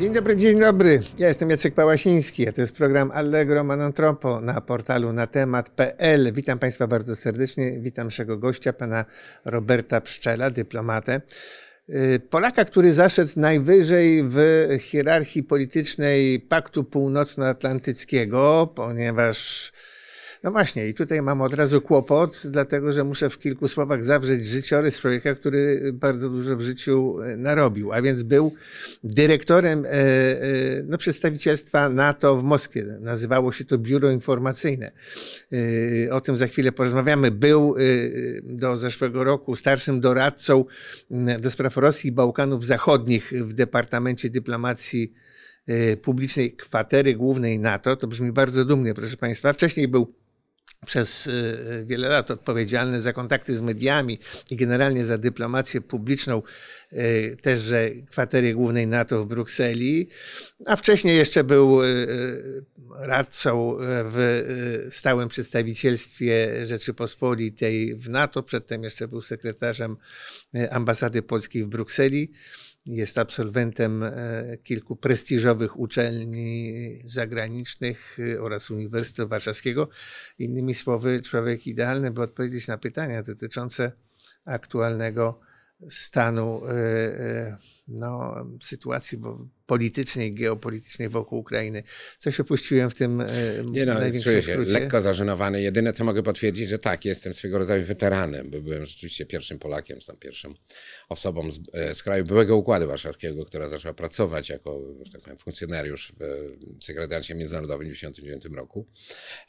Dzień dobry, dzień dobry. Ja jestem Jacek Pałasiński, a to jest program Allegro Manantropo na portalu na temat.pl. Witam Państwa bardzo serdecznie. Witam naszego gościa, pana Roberta Pszczela, dyplomatę. Y, Polaka, który zaszedł najwyżej w hierarchii politycznej Paktu Północnoatlantyckiego, ponieważ no właśnie, i tutaj mam od razu kłopot, dlatego że muszę w kilku słowach zawrzeć życiorys człowieka, który bardzo dużo w życiu e, narobił, a więc był dyrektorem e, e, no, przedstawicielstwa NATO w Moskwie. Nazywało się to Biuro Informacyjne. O tym za chwilę porozmawiamy. Był do zeszłego roku starszym doradcą do spraw Rosji i Bałkanów Zachodnich w Departamencie Dyplomacji publicznej kwatery głównej NATO. To brzmi bardzo dumnie, proszę Państwa. Wcześniej był przez y, y, wiele lat odpowiedzialny za kontakty z mediami i generalnie za dyplomację publiczną y, że kwaterie głównej NATO w Brukseli, a wcześniej jeszcze był radcą w stałym przedstawicielstwie Rzeczypospolitej w NATO, przedtem jeszcze był sekretarzem ambasady polskiej w Brukseli. Jest absolwentem e, kilku prestiżowych uczelni zagranicznych e, oraz Uniwersytetu Warszawskiego. Innymi słowy, człowiek idealny, by odpowiedzieć na pytania dotyczące aktualnego stanu e, no, sytuacji, bo politycznej, geopolitycznej wokół Ukrainy. Coś opuściłem w tym e, Nie no, największym się lekko zażenowany. Jedyne, co mogę potwierdzić, że tak, jestem swego rodzaju weteranem, bo byłem rzeczywiście pierwszym Polakiem, tam pierwszą osobą z, e, z, kraju byłego Układu Warszawskiego, która zaczęła pracować jako tak powiem, funkcjonariusz w Sekretariacie Międzynarodowym w 1999 roku.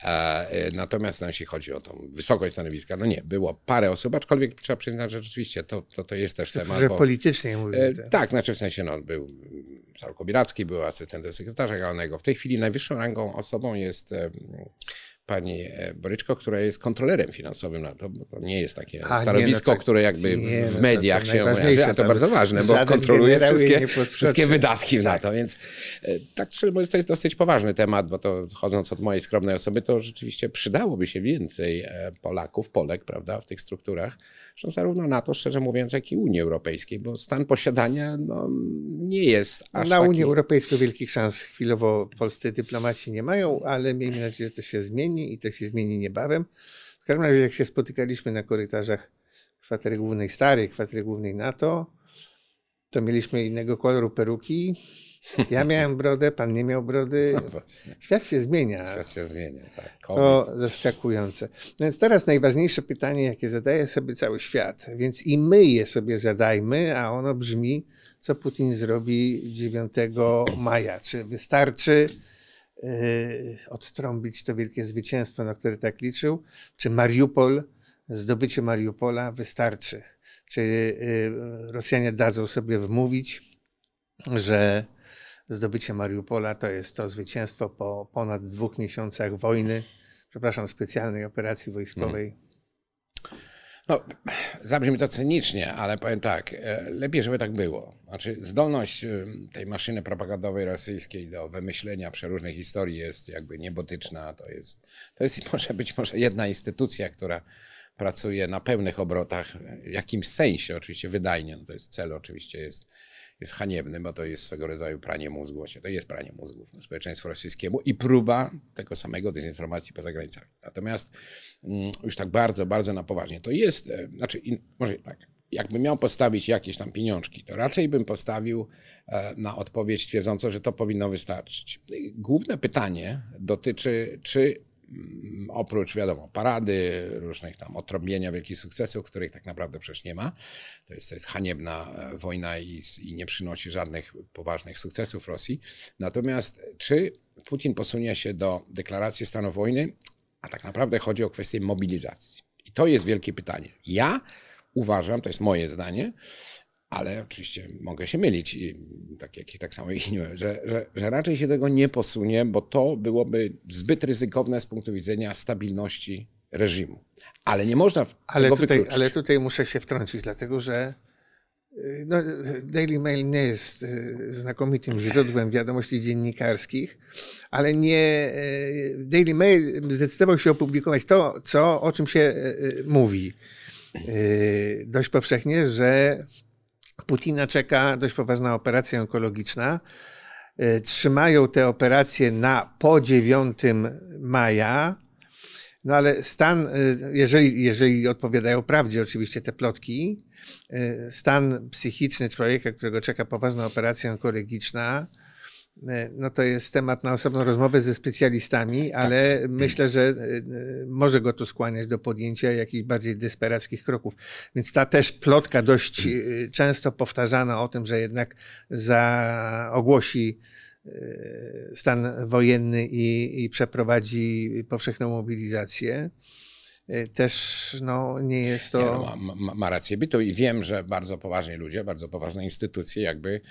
E, natomiast no, jeśli chodzi o tą wysokość stanowiska, no nie, było parę osób, aczkolwiek trzeba przyznać, że rzeczywiście to, to, to jest też temat. Że bo, politycznie mówię. Tak. tak, znaczy w sensie no, był Kobieracki był asystentem sekretarza generalnego. W tej chwili najwyższą rangą osobą jest pani e, Boryczko, która jest kontrolerem finansowym na no to, bo to nie jest takie A, stanowisko, nie, no tak, które jakby nie, no w mediach no to, się omawia, a to bardzo ważne, bo kontroluje wszystkie, wszystkie wydatki tak. na to, więc e, tak szczerze to jest dosyć poważny temat, bo to chodząc od mojej skromnej osoby, to rzeczywiście przydałoby się więcej e, Polaków, Polek, prawda, w tych strukturach, że zarówno NATO, szczerze mówiąc, jak i Unii Europejskiej, bo stan posiadania no, nie jest aż Na taki... Unii Europejskiej wielkich szans chwilowo polscy dyplomaci nie mają, ale miejmy nadzieję, że to się zmieni zmieni i to tak się zmieni niebawem. W każdym razie, jak się spotykaliśmy na korytarzach kwatery głównej starej, kwatery głównej NATO, to mieliśmy innego koloru peruki. Ja miałem brodę, pan nie miał brody. No Świat się zmienia. Świat się zmienia, tak. To zaskakujące. No więc teraz najważniejsze pytanie, jakie zadaje sobie cały świat, więc i my je sobie zadajmy, a ono brzmi, co Putin zrobi 9 maja. Czy wystarczy E, odtrąbić to wielkie zwycięstwo, na które tak liczył? Czy Mariupol, zdobycie Mariupola wystarczy? Czy e, Rosjanie dadzą sobie wmówić, że zdobycie Mariupola to jest to zwycięstwo po ponad dwóch miesiącach wojny, przepraszam, specjalnej operacji wojskowej? Hmm. No, zabrzmi to cynicznie, ale powiem tak, e, lepiej, żeby tak było. Znaczy, zdolność e, tej maszyny propagandowej rosyjskiej do wymyślenia przeróżnych historii jest jakby niebotyczna. To jest, to jest może być może jedna instytucja, która pracuje na pełnych obrotach, w jakimś sensie oczywiście wydajnie, no to jest cel oczywiście jest jest haniebny, bo to jest swego rodzaju pranie mózgu, to jest pranie mózgów społeczeństwu rosyjskiemu i próba tego samego dezinformacji poza granicami. Natomiast mm, już tak bardzo, bardzo na poważnie, to jest, e, znaczy, może tak, jakbym miał postawić jakieś tam pieniążki, to raczej bym postawił e, na odpowiedź twierdzącą, że to powinno wystarczyć. Główne pytanie dotyczy, czy Mm, oprócz, wiadomo, parady, różnych tam otrąbienia wielkich sukcesów, których tak naprawdę przecież nie ma. To jest, to jest haniebna e, wojna i, i nie przynosi żadnych poważnych sukcesów Rosji. Natomiast czy Putin posunie się do deklaracji stanu wojny, a tak naprawdę chodzi o kwestię mobilizacji? I to jest wielkie pytanie. Ja uważam, to jest moje zdanie, ale oczywiście mogę się mylić, i tak jak i tak samo igniłem, że, że, że raczej się tego nie posunie, bo to byłoby zbyt ryzykowne z punktu widzenia stabilności reżimu. Ale nie można ale tego tutaj, Ale tutaj muszę się wtrącić, dlatego że y, no, Daily Mail nie jest y, znakomitym źródłem wiadomości dziennikarskich, ale nie. Y, Daily Mail zdecydował się opublikować to, co, o czym się mówi dość powszechnie, że Putina czeka dość poważna operacja onkologiczna. E, trzymają te operacje na po 9 maja. No ale stan, e, jeżeli, jeżeli odpowiadają prawdzie oczywiście te plotki, e, stan psychiczny człowieka, którego czeka poważna operacja onkologiczna, E, no to jest temat na osobną rozmowę ze specjalistami, tak. ale tak. myślę, że e, może go to skłaniać do podjęcia jakichś bardziej desperackich kroków. Więc ta też plotka dość e, często powtarzana o tym, że jednak za ogłosi stan wojenny i, i przeprowadzi powszechną mobilizację też no, nie jest to. Nie, no, ma, ma, rację bytu i wiem, że bardzo poważni ludzie, bardzo poważne instytucje jakby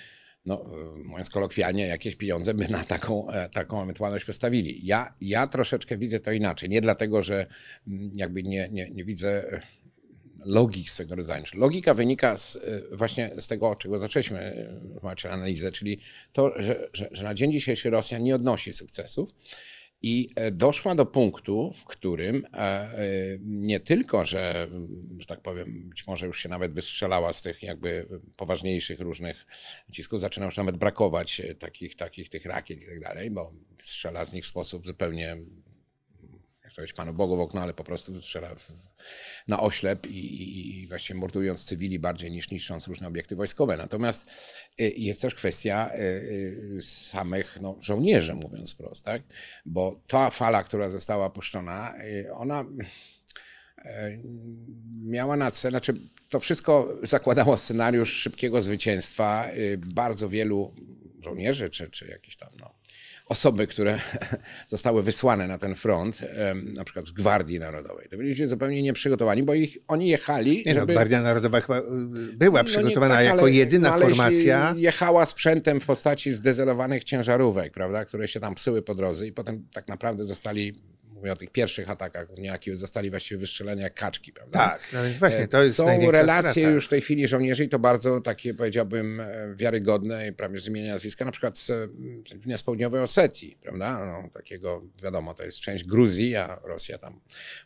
no, y, mówiąc kolokwialnie, jakieś pieniądze by na taką, e, taką ewentualność postawili. Ja, ja troszeczkę widzę to inaczej. Nie dlatego, że mm, jakby nie, nie, nie widzę e, logiki swego rodzaju. Logika wynika z, e, właśnie z tego, od czego zaczęliśmy analizę, czyli to, że, że, że na dzień dzisiejszy Rosja nie odnosi sukcesów. I e, doszła do punktu, w którym e, e, nie tylko, że, że tak powiem, być może już się nawet wystrzelała z tych jakby poważniejszych różnych cisków, zaczyna już nawet brakować takich, takich tych rakiet i tak dalej, bo strzela z nich w sposób zupełnie odpowiedź Panu Bogu w okno, ale po prostu strzela w, na oślep i, i, i właśnie mordując cywili bardziej niż niszcząc różne obiekty wojskowe. Natomiast y, jest też kwestia y, y, samych no, żołnierzy, mówiąc wprost, tak? bo ta fala, która została puszczona, ona miała na celu, znaczy to wszystko zakładało scenariusz szybkiego zwycięstwa bardzo wielu żołnierzy czy, czy jakichś tam no, osoby, które zostały wysłane na ten front, na przykład z Gwardii Narodowej, to byliśmy zupełnie nieprzygotowani, bo ich, oni jechali. Nie, no, żeby... no, Gwardia Narodowa chyba y, była przygotowana no nie, tak, jako ale, jedyna ale formacja. Jechała sprzętem w postaci zdezelowanych ciężarówek, prawda, które się tam psyły po drodze i potem tak naprawdę zostali mówię o tych pierwszych atakach jakie zostali właściwie wystrzeleni jak kaczki, prawda? Tak, no więc właśnie to jest Są relacje strata. już w tej chwili żołnierzy i to bardzo takie powiedziałbym e, wiarygodne i prawie zmienia nazwiska, na przykład z, z południowej Osetii, prawda? No, takiego, wiadomo, to jest część Gruzji, a Rosja tam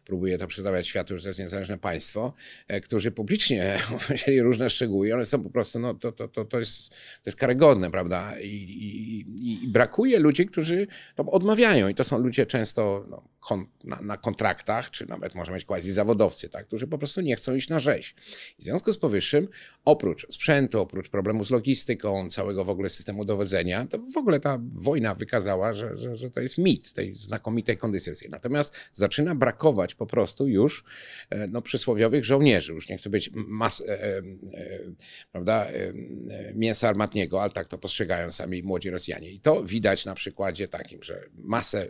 próbuje to przedstawiać światu, że to jest niezależne państwo, e, którzy publicznie powiedzieli różne szczegóły i one są po prostu, no to, to, to, to, jest, to jest karygodne, prawda? I, i, i brakuje ludzi, którzy to odmawiają i to są ludzie często no, kon, na, na, kontraktach, czy nawet może mieć quasi zawodowcy, tak, którzy po prostu nie chcą iść na rzeź. w związku z powyższym, oprócz sprzętu, oprócz problemu z logistyką, całego w ogóle systemu dowodzenia, to w ogóle ta wojna wykazała, że, że, że to jest mit tej znakomitej kondycji. Natomiast zaczyna brakować po prostu już e, no, przysłowiowych żołnierzy. Już nie chcę być mas, e, e, prawda, e, e, mięsa armatniego, ale tak to postrzegają sami młodzi Rosjanie. I to widać na przykładzie takim, że masę e,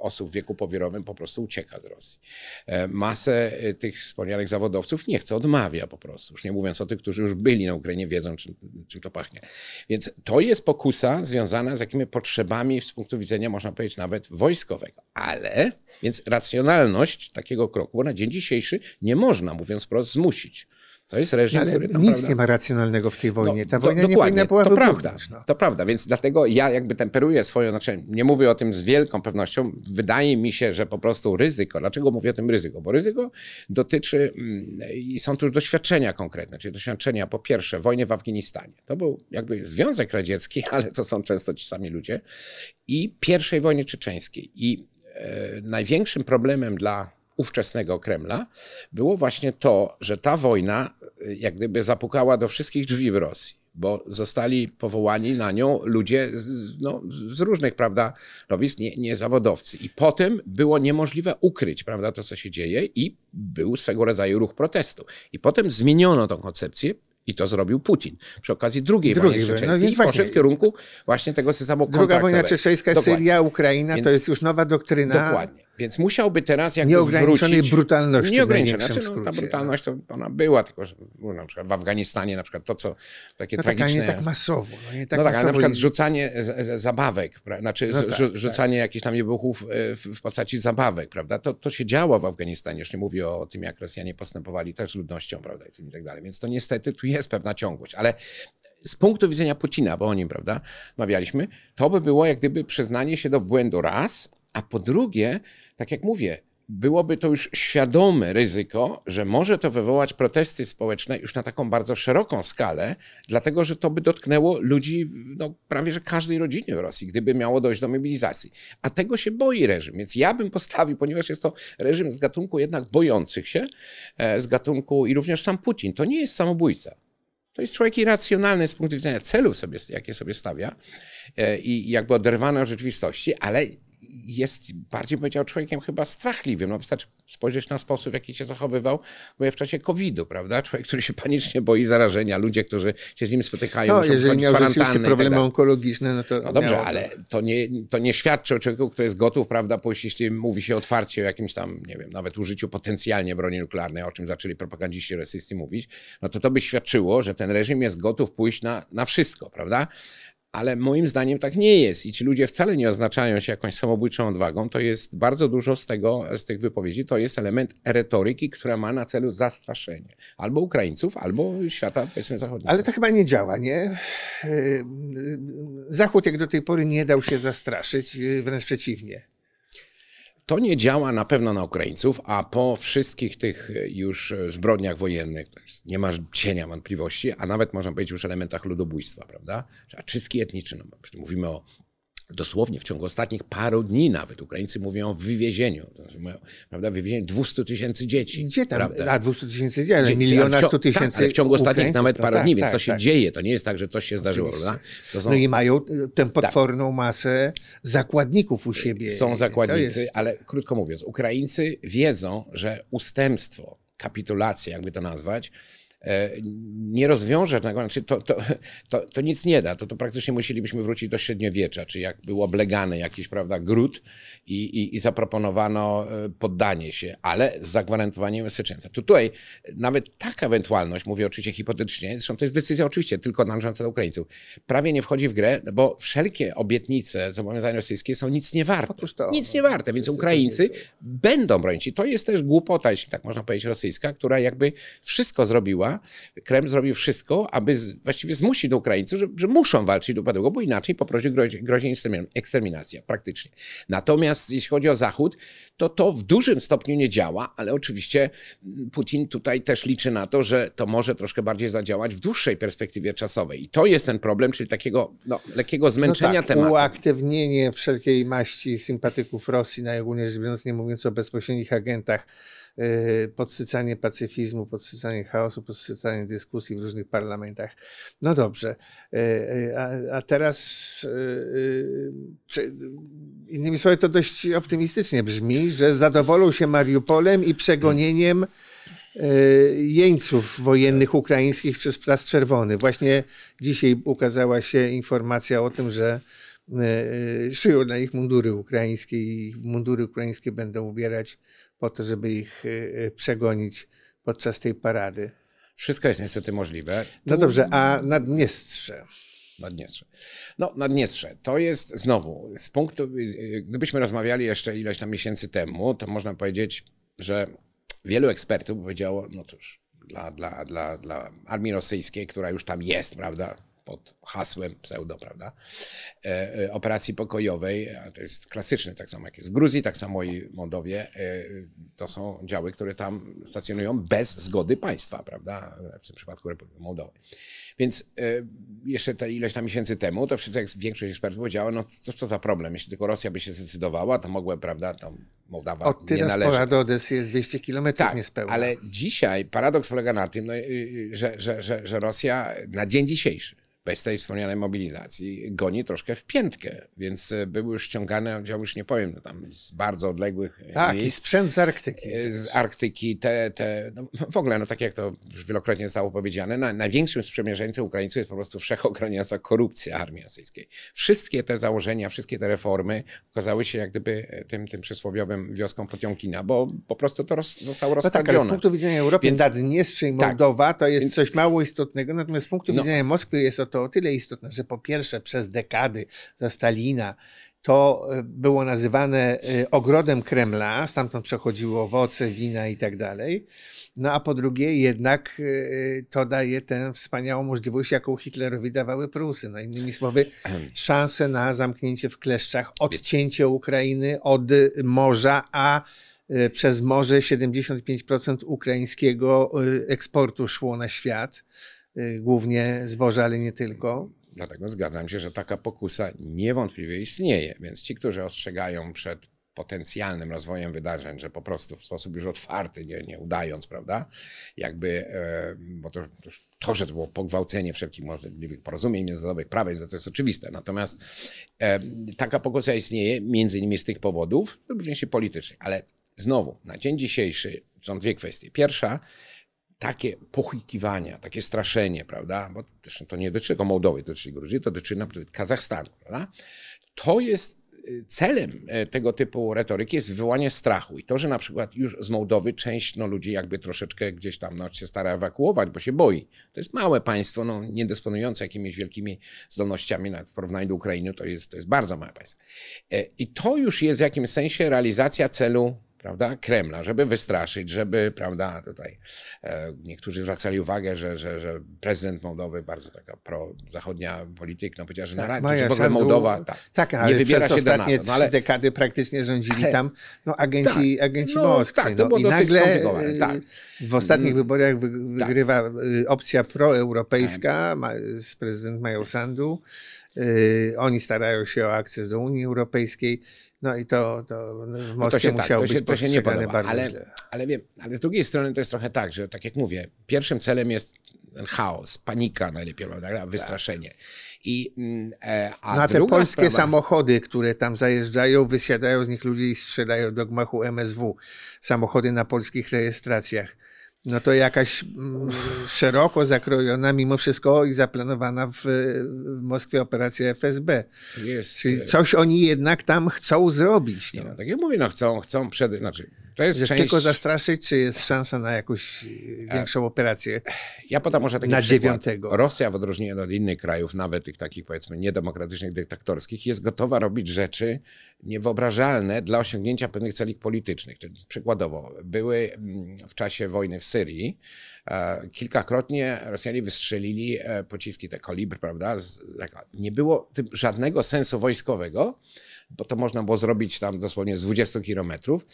osób w wieku powierowym po prostu ucieka z Rosji. E, masę e, tych wspomnianych zawodowców nie chce, odmawia po prostu. Już nie mówiąc o tych, którzy już byli na Ukrainie, wiedzą, czym, czym to pachnie. Więc to jest pokusa związana z jakimi potrzebami z punktu widzenia, można powiedzieć, nawet wojskowego. Ale, więc racjonalność takiego kroku na dzień dzisiejszy nie można, mówiąc wprost, zmusić. To jest reżim, Ale który, nic prawda, nie ma racjonalnego w tej no, wojnie. No, Ta wojna do, nie powinna była to wybuchnąć, prawda, no. to prawda, więc dlatego ja jakby temperuję swoją, znaczy nie mówię o tym z wielką pewnością. Wydaje mi się, że po prostu ryzyko. Dlaczego mówię o tym ryzyko? Bo ryzyko dotyczy mm, i są tu już doświadczenia konkretne, czyli doświadczenia po pierwsze wojny w Afganistanie. To był jakby Związek Radziecki, ale to są często ci sami ludzie. I pierwszej wojny czeczeńskiej. I e, największym problemem dla ówczesnego Kremla było właśnie to, że ta wojna jak gdyby zapukała do wszystkich drzwi w Rosji, bo zostali powołani na nią ludzie z, no, z różnych, prawda, nowic, nie, nie zawodowcy. I potem było niemożliwe ukryć, prawda, to co się dzieje i był swego rodzaju ruch protestu. I potem zmieniono tą koncepcję, i to zrobił Putin przy okazji drugiej, drugiej wojny czeczeńskiej no, i poszedł w kierunku właśnie tego systemu Druga wojna czeczeńska, Syria, Ukraina, Więc to jest już nowa doktryna. Dokładnie. Więc musiałby teraz jakby Nieograniczonej wrócić... brutalności. Nieograniczonej. Znaczy, no, ta no. brutalność to ona była, tylko że no, na przykład w Afganistanie na przykład to, co takie no tak, tragiczne... Tak, nie tak masowo. No, nie tak, no tak na przykład i... rzucanie z, z, zabawek, pra... znaczy no tak, rzucanie tak. jakichś tam wybuchów e, w, w postaci zabawek, prawda? To, to się działo w Afganistanie. Już nie mówię o tym, jak Rosjanie postępowali też z ludnością, prawda, i tak dalej. Więc to niestety tu jest pewna ciągłość, ale z punktu widzenia Putina, bo o nim, prawda, mawialiśmy, to by było jak gdyby przyznanie się do błędu raz, a po drugie, tak jak mówię, byłoby to już świadome ryzyko, że może to wywołać protesty społeczne już na taką bardzo szeroką skalę, dlatego że to by dotknęło ludzi no, prawie że każdej rodziny w Rosji, gdyby miało dojść do mobilizacji. A tego się boi reżim, więc ja bym postawił, ponieważ jest to reżim z gatunku jednak bojących się, e, z gatunku i również sam Putin, to nie jest samobójca. To jest człowiek irracjonalny z punktu widzenia celów, sobie, jakie sobie stawia e, i jakby oderwany od rzeczywistości, ale jest bardziej powiedział człowiekiem chyba strachliwym. No wystarczy spojrzeć na sposób, w jaki się zachowywał w czasie COVID-u, prawda? Człowiek, który się panicznie boi zarażenia, ludzie, którzy się z nim spotykają, no, muszą jeżeli miał rzeczywiście tak problemy tak onkologiczne, no to No dobrze, miało... ale to nie, to nie świadczy o człowieku, który jest gotów, prawda, pójść, jeśli mówi się otwarcie o jakimś tam, nie wiem, nawet użyciu potencjalnie broni nuklearnej, o czym zaczęli propagandziści rosyjscy mówić, no to to by świadczyło, że ten reżim jest gotów pójść na, na wszystko, prawda? Ale moim zdaniem tak nie jest i ci ludzie wcale nie oznaczają się jakąś samobójczą odwagą. To jest bardzo dużo z, tego, z tych wypowiedzi, to jest element retoryki, która ma na celu zastraszenie albo Ukraińców, albo świata, powiedzmy, zachodniego. Ale to chyba nie działa, nie? Yy, yy, Zachód jak do tej pory nie dał się zastraszyć, yy, wręcz przeciwnie. To nie działa na pewno na Ukraińców, a po wszystkich tych e, już e, zbrodniach wojennych nie ma cienia wątpliwości, a nawet można powiedzieć już elementach ludobójstwa, prawda? A czystki etniczne, no, mówimy o dosłownie w ciągu ostatnich paru dni nawet Ukraińcy mówią o wywiezieniu, znaczy prawda, wywiezieniu 200 tysięcy dzieci. Gdzie tam? Prawda? A 200 tysięcy dzieci, ale miliona 100 tak, tysięcy tak, w ciągu ostatnich Ukraińców, nawet no paru tak, dni, więc tak, to się tak. dzieje, to nie jest tak, że coś się zdarzyło. Są... No i mają y, tę tak. potworną masę zakładników u siebie. Są zakładnicy, jest... ale krótko mówiąc, Ukraińcy wiedzą, że ustępstwo, kapitulacja, jakby to nazwać, E, nie rozwiąże tego, znaczy to, to, to, to, nic nie da. To, to praktycznie musielibyśmy wrócić do średniowiecza, czy jak był oblegany jakiś prawda, gród i, i, i zaproponowano e, poddanie się, ale z zagwarantowaniem bezpieczeństwa. tutaj nawet taka ewentualność, mówię oczywiście hipotetycznie, zresztą to jest decyzja oczywiście tylko należąca do Ukraińców, prawie nie wchodzi w grę, no bo wszelkie obietnice, zobowiązania rosyjskie są nic nie warte. To, nic nie warte, więc Ukraińcy będą bronić. I to jest też głupota, jeśli tak można powiedzieć, rosyjska, która jakby wszystko zrobiła, Kreml zrobił wszystko, aby z, właściwie zmusić do Ukraińców, że, że, muszą walczyć do upadłego, bo inaczej po prostu grozi, grozi eksterminacja praktycznie. Natomiast jeśli chodzi o Zachód, to to w dużym stopniu nie działa, ale oczywiście mm, Putin tutaj też liczy na to, że to może troszkę bardziej zadziałać w dłuższej perspektywie czasowej. I to jest ten problem, czyli takiego no, lekkiego no zmęczenia no tak, tematu. Uaktywnienie wszelkiej maści sympatyków Rosji, najogólniej no rzecz biorąc, nie mówiąc o bezpośrednich agentach Y, podsycanie pacyfizmu, podsycanie chaosu, podsycanie dyskusji w różnych parlamentach. No dobrze, y, y, a, a teraz innymi słowy to dość optymistycznie brzmi, że zadowolą się Mariupolem i przegonieniem jeńców wojennych ukraińskich przez Plac Czerwony. Właśnie dzisiaj ukazała się informacja o tym, że szyją na nich mundury ukraińskie i mundury ukraińskie będą ubierać po to, żeby ich y, y, przegonić podczas tej parady. Wszystko jest niestety możliwe. No dobrze, a Naddniestrze? Naddniestrze. No, Naddniestrze to jest znowu z punktu, y, gdybyśmy rozmawiali jeszcze ileś tam miesięcy temu, to można powiedzieć, że wielu ekspertów powiedziało, no cóż, dla, dla, dla, dla armii rosyjskiej, która już tam jest, prawda, pod hasłem pseudo, prawda, e, e, operacji pokojowej, a to jest klasyczne, tak samo jak jest w Gruzji, tak samo i w Mołdowie, e, to są działy, które tam stacjonują bez zgody państwa, prawda, w tym przypadku Republiki Mołdowy. Więc jeszcze te ileś tam miesięcy temu, to wszyscy, większość ekspertów powiedziała, no cóż to za problem, jeśli tylko Rosja by się zdecydowała, to mogła, prawda, tam Mołdawa Od nie należy. Od do Odessy jest 200 kilometrów tak, niespełna. ale dzisiaj paradoks polega na tym, no, że, że, że, że Rosja na dzień dzisiejszy bez tej wspomnianej mobilizacji goni troszkę w piętkę, więc e, były już ściągane, ja już nie powiem, tam z bardzo odległych e, Tak, miejsc, i sprzęt z Arktyki. E, z Arktyki, te, te no w ogóle, no tak jak to już wielokrotnie zostało powiedziane, na, największym sprzymierzeńcem Ukraińców jest po prostu wszechogarniająca korupcja armii rosyjskiej. Wszystkie te założenia, wszystkie te reformy okazały się jak gdyby tym, tym przysłowiowym wioską Potiomkina, bo po prostu to roz, zostało rozstawione. No tak, z punktu widzenia Europy Naddniestrze i tak, Mołdowa tak, to jest więc, coś mało istotnego, natomiast z punktu no, widzenia Moskwy jest o to o tyle istotne, że po pierwsze przez dekady za Stalina to e, było nazywane e, ogrodem Kremla, stamtąd przechodziły owoce, wina i tak dalej. No a po drugie, jednak e, to daje tę wspaniałą możliwość, jaką Hitlerowi dawały Prusy. No innymi słowy, szansę na zamknięcie w kleszczach, odcięcie Ukrainy od morza, a przez morze 75% ukraińskiego eksportu szło na świat. Y, głównie zboże, ale nie tylko. Dlatego zgadzam się, że taka pokusa niewątpliwie istnieje, więc ci, którzy ostrzegają przed potencjalnym rozwojem wydarzeń, że po prostu w sposób już otwarty, nie, nie udając, prawda, jakby, e, bo to, to, że to było pogwałcenie wszelkich możliwych porozumień międzynarodowych, prawa to jest oczywiste. Natomiast e, taka pokusa istnieje między innymi z tych powodów, również i politycznych, ale znowu, na dzień dzisiejszy są dwie kwestie. Pierwsza, takie pochikiwania, takie straszenie, prawda? Bo zresztą to nie dotyczy tylko Mołdowy, to dotyczy Gruzji, to dotyczy na Kazachstanu, prawda? To jest y, celem e, tego typu retoryki jest wywołanie strachu. I to, że na przykład już z Mołdowy część no, ludzi jakby troszeczkę gdzieś tam no, się stara ewakuować, bo się boi. To jest małe państwo, no, nie dysponujące jakimiś wielkimi zdolnościami, nawet w porównaniu do Ukrainy to jest, to jest bardzo małe państwo. E, I to już jest w jakimś sensie realizacja celu prawda, Kremla, żeby wystraszyć, żeby, prawda, tutaj e, niektórzy zwracali uwagę, że, że, że prezydent Mołdowy, bardzo taka prozachodnia polityk, no powiedział, że tak, na razie Maja, w ogóle Mołdowa był, tak, tak, ale nie wybiera się do NATO. No, ale... dekady praktycznie rządzili tam no, agenci, tak, agenci no, Moskwy. Tak, to no. było no, I nagle y, tak. w ostatnich mm. wyborach tak. wygrywa y, opcja proeuropejska, tak. z prezydent Mają Sandu. Y, oni starają się o akces do Unii Europejskiej no i to, to w no Moskwie no musiał tak, być to się nie podoba, bardzo ale, źle. Ale, wiem, ale z drugiej strony to jest trochę tak, że tak jak mówię, pierwszym celem jest chaos, panika najlepiej, prawda? Tak. wystraszenie. I, na mm, e, no a te polskie sprawa... samochody, które tam zajeżdżają, wysiadają z nich ludzie i strzelają do gmachu MSW. Samochody na polskich rejestracjach. No to jakaś mm, szeroko zakrojona mimo wszystko i zaplanowana w, w Moskwie operacja FSB. Jest. Czyli e, coś oni jednak tam chcą zrobić. No. Nie, no, tak jak mówię, no chcą, chcą Przede znaczy to jest część... Tylko zastraszyć, czy jest szansa na jakąś e, większą operację? Ja podam może taki na dziewiątego. Rosja w odróżnieniu od innych krajów, nawet tych takich powiedzmy niedemokratycznych, dyktatorskich, jest gotowa robić rzeczy niewyobrażalne dla osiągnięcia pewnych celi politycznych. Czyli przykładowo były mm, w czasie wojny w Syrii e, kilkakrotnie Rosjanie wystrzelili e, pociski te kolibr, prawda? Tak, nie było żadnego sensu wojskowego, bo to można było zrobić tam dosłownie z 20 kilometrów,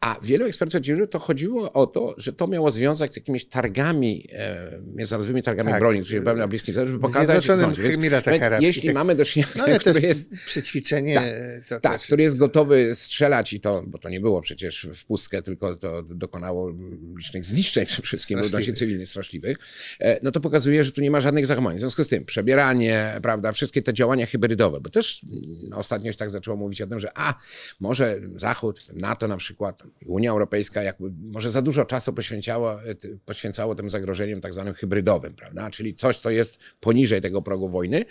a wielu ekspertów dzieliło, że to chodziło o to, że to miało związek z jakimiś targami, e, międzynarodowymi targami tak, broni, które były na Bliskim Wschodzie, żeby pokazać, że więc, więc jeśli mamy do czynienia z no, który jest... Przećwiczenie... Tak, to tak który jest gotowy strzelać i to, bo to nie było przecież w pustkę, tylko to dokonało licznych zniszczeń przede wszystkim ludności cywilnej straszliwych, e, no to pokazuje, że tu nie ma żadnych zachowań. W związku z tym przebieranie, prawda, wszystkie te działania hybrydowe, bo też no, ostatnio się tak zaczęło mówić o tym, że a, może Zachód, NATO na przykład, Unia Europejska jakby może za dużo czasu poświęcała, e, poświęcało tym zagrożeniom tak zwanym hybrydowym, prawda? czyli coś, co jest poniżej tego progu wojny,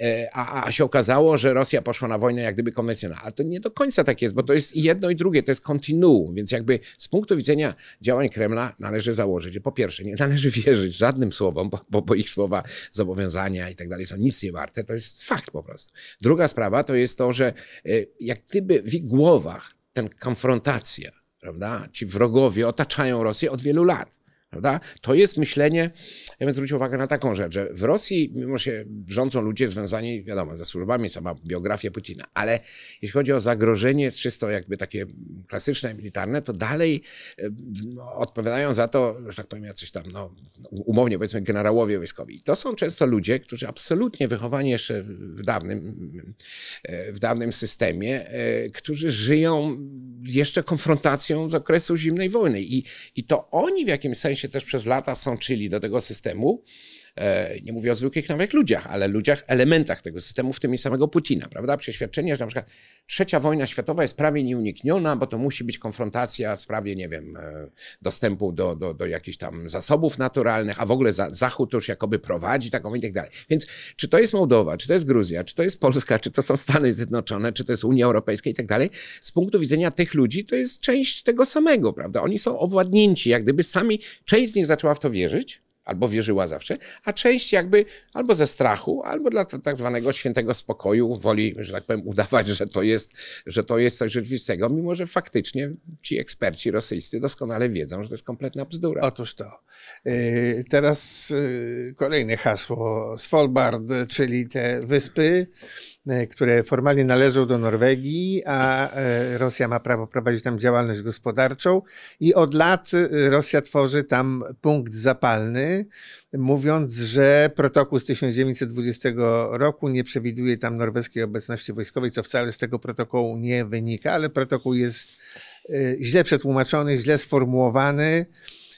e, a, a się okazało, że Rosja poszła na wojnę jak gdyby konwencjonalną. Ale to nie do końca tak jest, bo to jest i jedno i drugie, to jest kontinuum, więc jakby z punktu widzenia działań Kremla należy założyć, że po pierwsze nie należy wierzyć żadnym słowom, bo, bo, bo ich słowa, zobowiązania i tak dalej są nic nie warte, to jest fakt po prostu. Druga sprawa to jest to, że e, jak gdyby w ich głowach ten konfrontacja Prawda? Ci wrogowie otaczają Rosję od wielu lat. Prawda? To jest myślenie, ja bym zwrócił uwagę na taką rzecz, że w Rosji mimo się rządzą ludzie związani, wiadomo, ze służbami, sama biografia Putina, ale jeśli chodzi o zagrożenie czysto jakby takie klasyczne, militarne, to dalej no, odpowiadają za to, że tak powiem, coś tam, no, umownie powiedzmy, generałowie wojskowi. I to są często ludzie, którzy absolutnie wychowani jeszcze w dawnym, e, w dawnym systemie, e, którzy żyją jeszcze konfrontacją z okresu zimnej wojny. I, i to oni w jakimś sensie się też przez lata sączyli do tego systemu. E, nie mówię o zwykłych nawet ludziach, ale ludziach, elementach tego systemu, w tym i samego Putina, prawda? Przeświadczenie, że na przykład trzecia wojna światowa jest prawie nieunikniona, bo to musi być konfrontacja w sprawie, nie wiem, e, dostępu do, do, do jakichś tam zasobów naturalnych, a w ogóle Zachód już jakoby prowadzi taką i tak dalej. Więc czy to jest Mołdowa, czy to jest Gruzja, czy to jest Polska, czy to są Stany Zjednoczone, czy to jest Unia Europejska i tak dalej, z punktu widzenia tych ludzi to jest część tego samego, prawda? Oni są owładnięci, jak gdyby sami, część z nich zaczęła w to wierzyć, albo wierzyła zawsze, a część jakby albo ze strachu, albo dla tak zwanego świętego spokoju woli, że tak powiem, udawać, że to jest, że to jest coś rzeczywistego, mimo że faktycznie ci eksperci rosyjscy doskonale wiedzą, że to jest kompletna bzdura. Otóż to. Y, teraz y, kolejne hasło, Svalbard, czyli te wyspy, E, które formalnie należą do Norwegii, a e, Rosja ma prawo prowadzić tam działalność gospodarczą. I od lat e, Rosja tworzy tam punkt zapalny, mówiąc, że protokół z 1920 roku nie przewiduje tam norweskiej obecności wojskowej, co wcale z tego protokołu nie wynika, ale protokół jest źle przetłumaczony, źle sformułowany.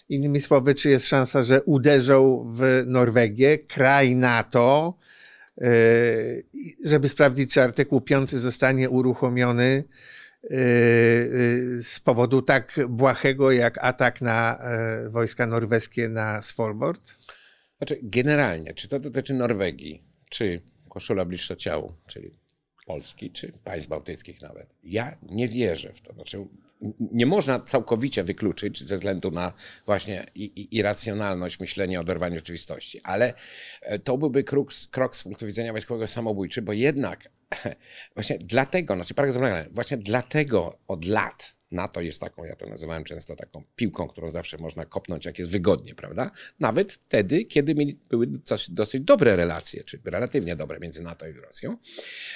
Innymi słowy, czy jest szansa, że uderzą w Norwegię, kraj NATO, Yy, żeby sprawdzić, czy artykuł 5 zostanie uruchomiony yy, z powodu tak błahego jak atak na yy, wojska norweskie na Svalbard? Znaczy, generalnie, czy to dotyczy Norwegii, czy koszula bliższa ciału, czyli Polski, czy państw bałtyckich nawet. Ja nie wierzę w to. Znaczy, nie można całkowicie wykluczyć ze względu na właśnie irracjonalność myślenia o oderwaniu rzeczywistości, ale e, to byłby krok, krok z punktu widzenia wojskowego samobójczy, bo jednak właśnie dlatego, znaczy Park właśnie dlatego od lat NATO jest taką, ja to nazywałem często taką piłką, którą zawsze można kopnąć, jak jest wygodnie, prawda? Nawet wtedy, kiedy mieli, były dosyć dobre relacje, czy relatywnie dobre między NATO i Rosją,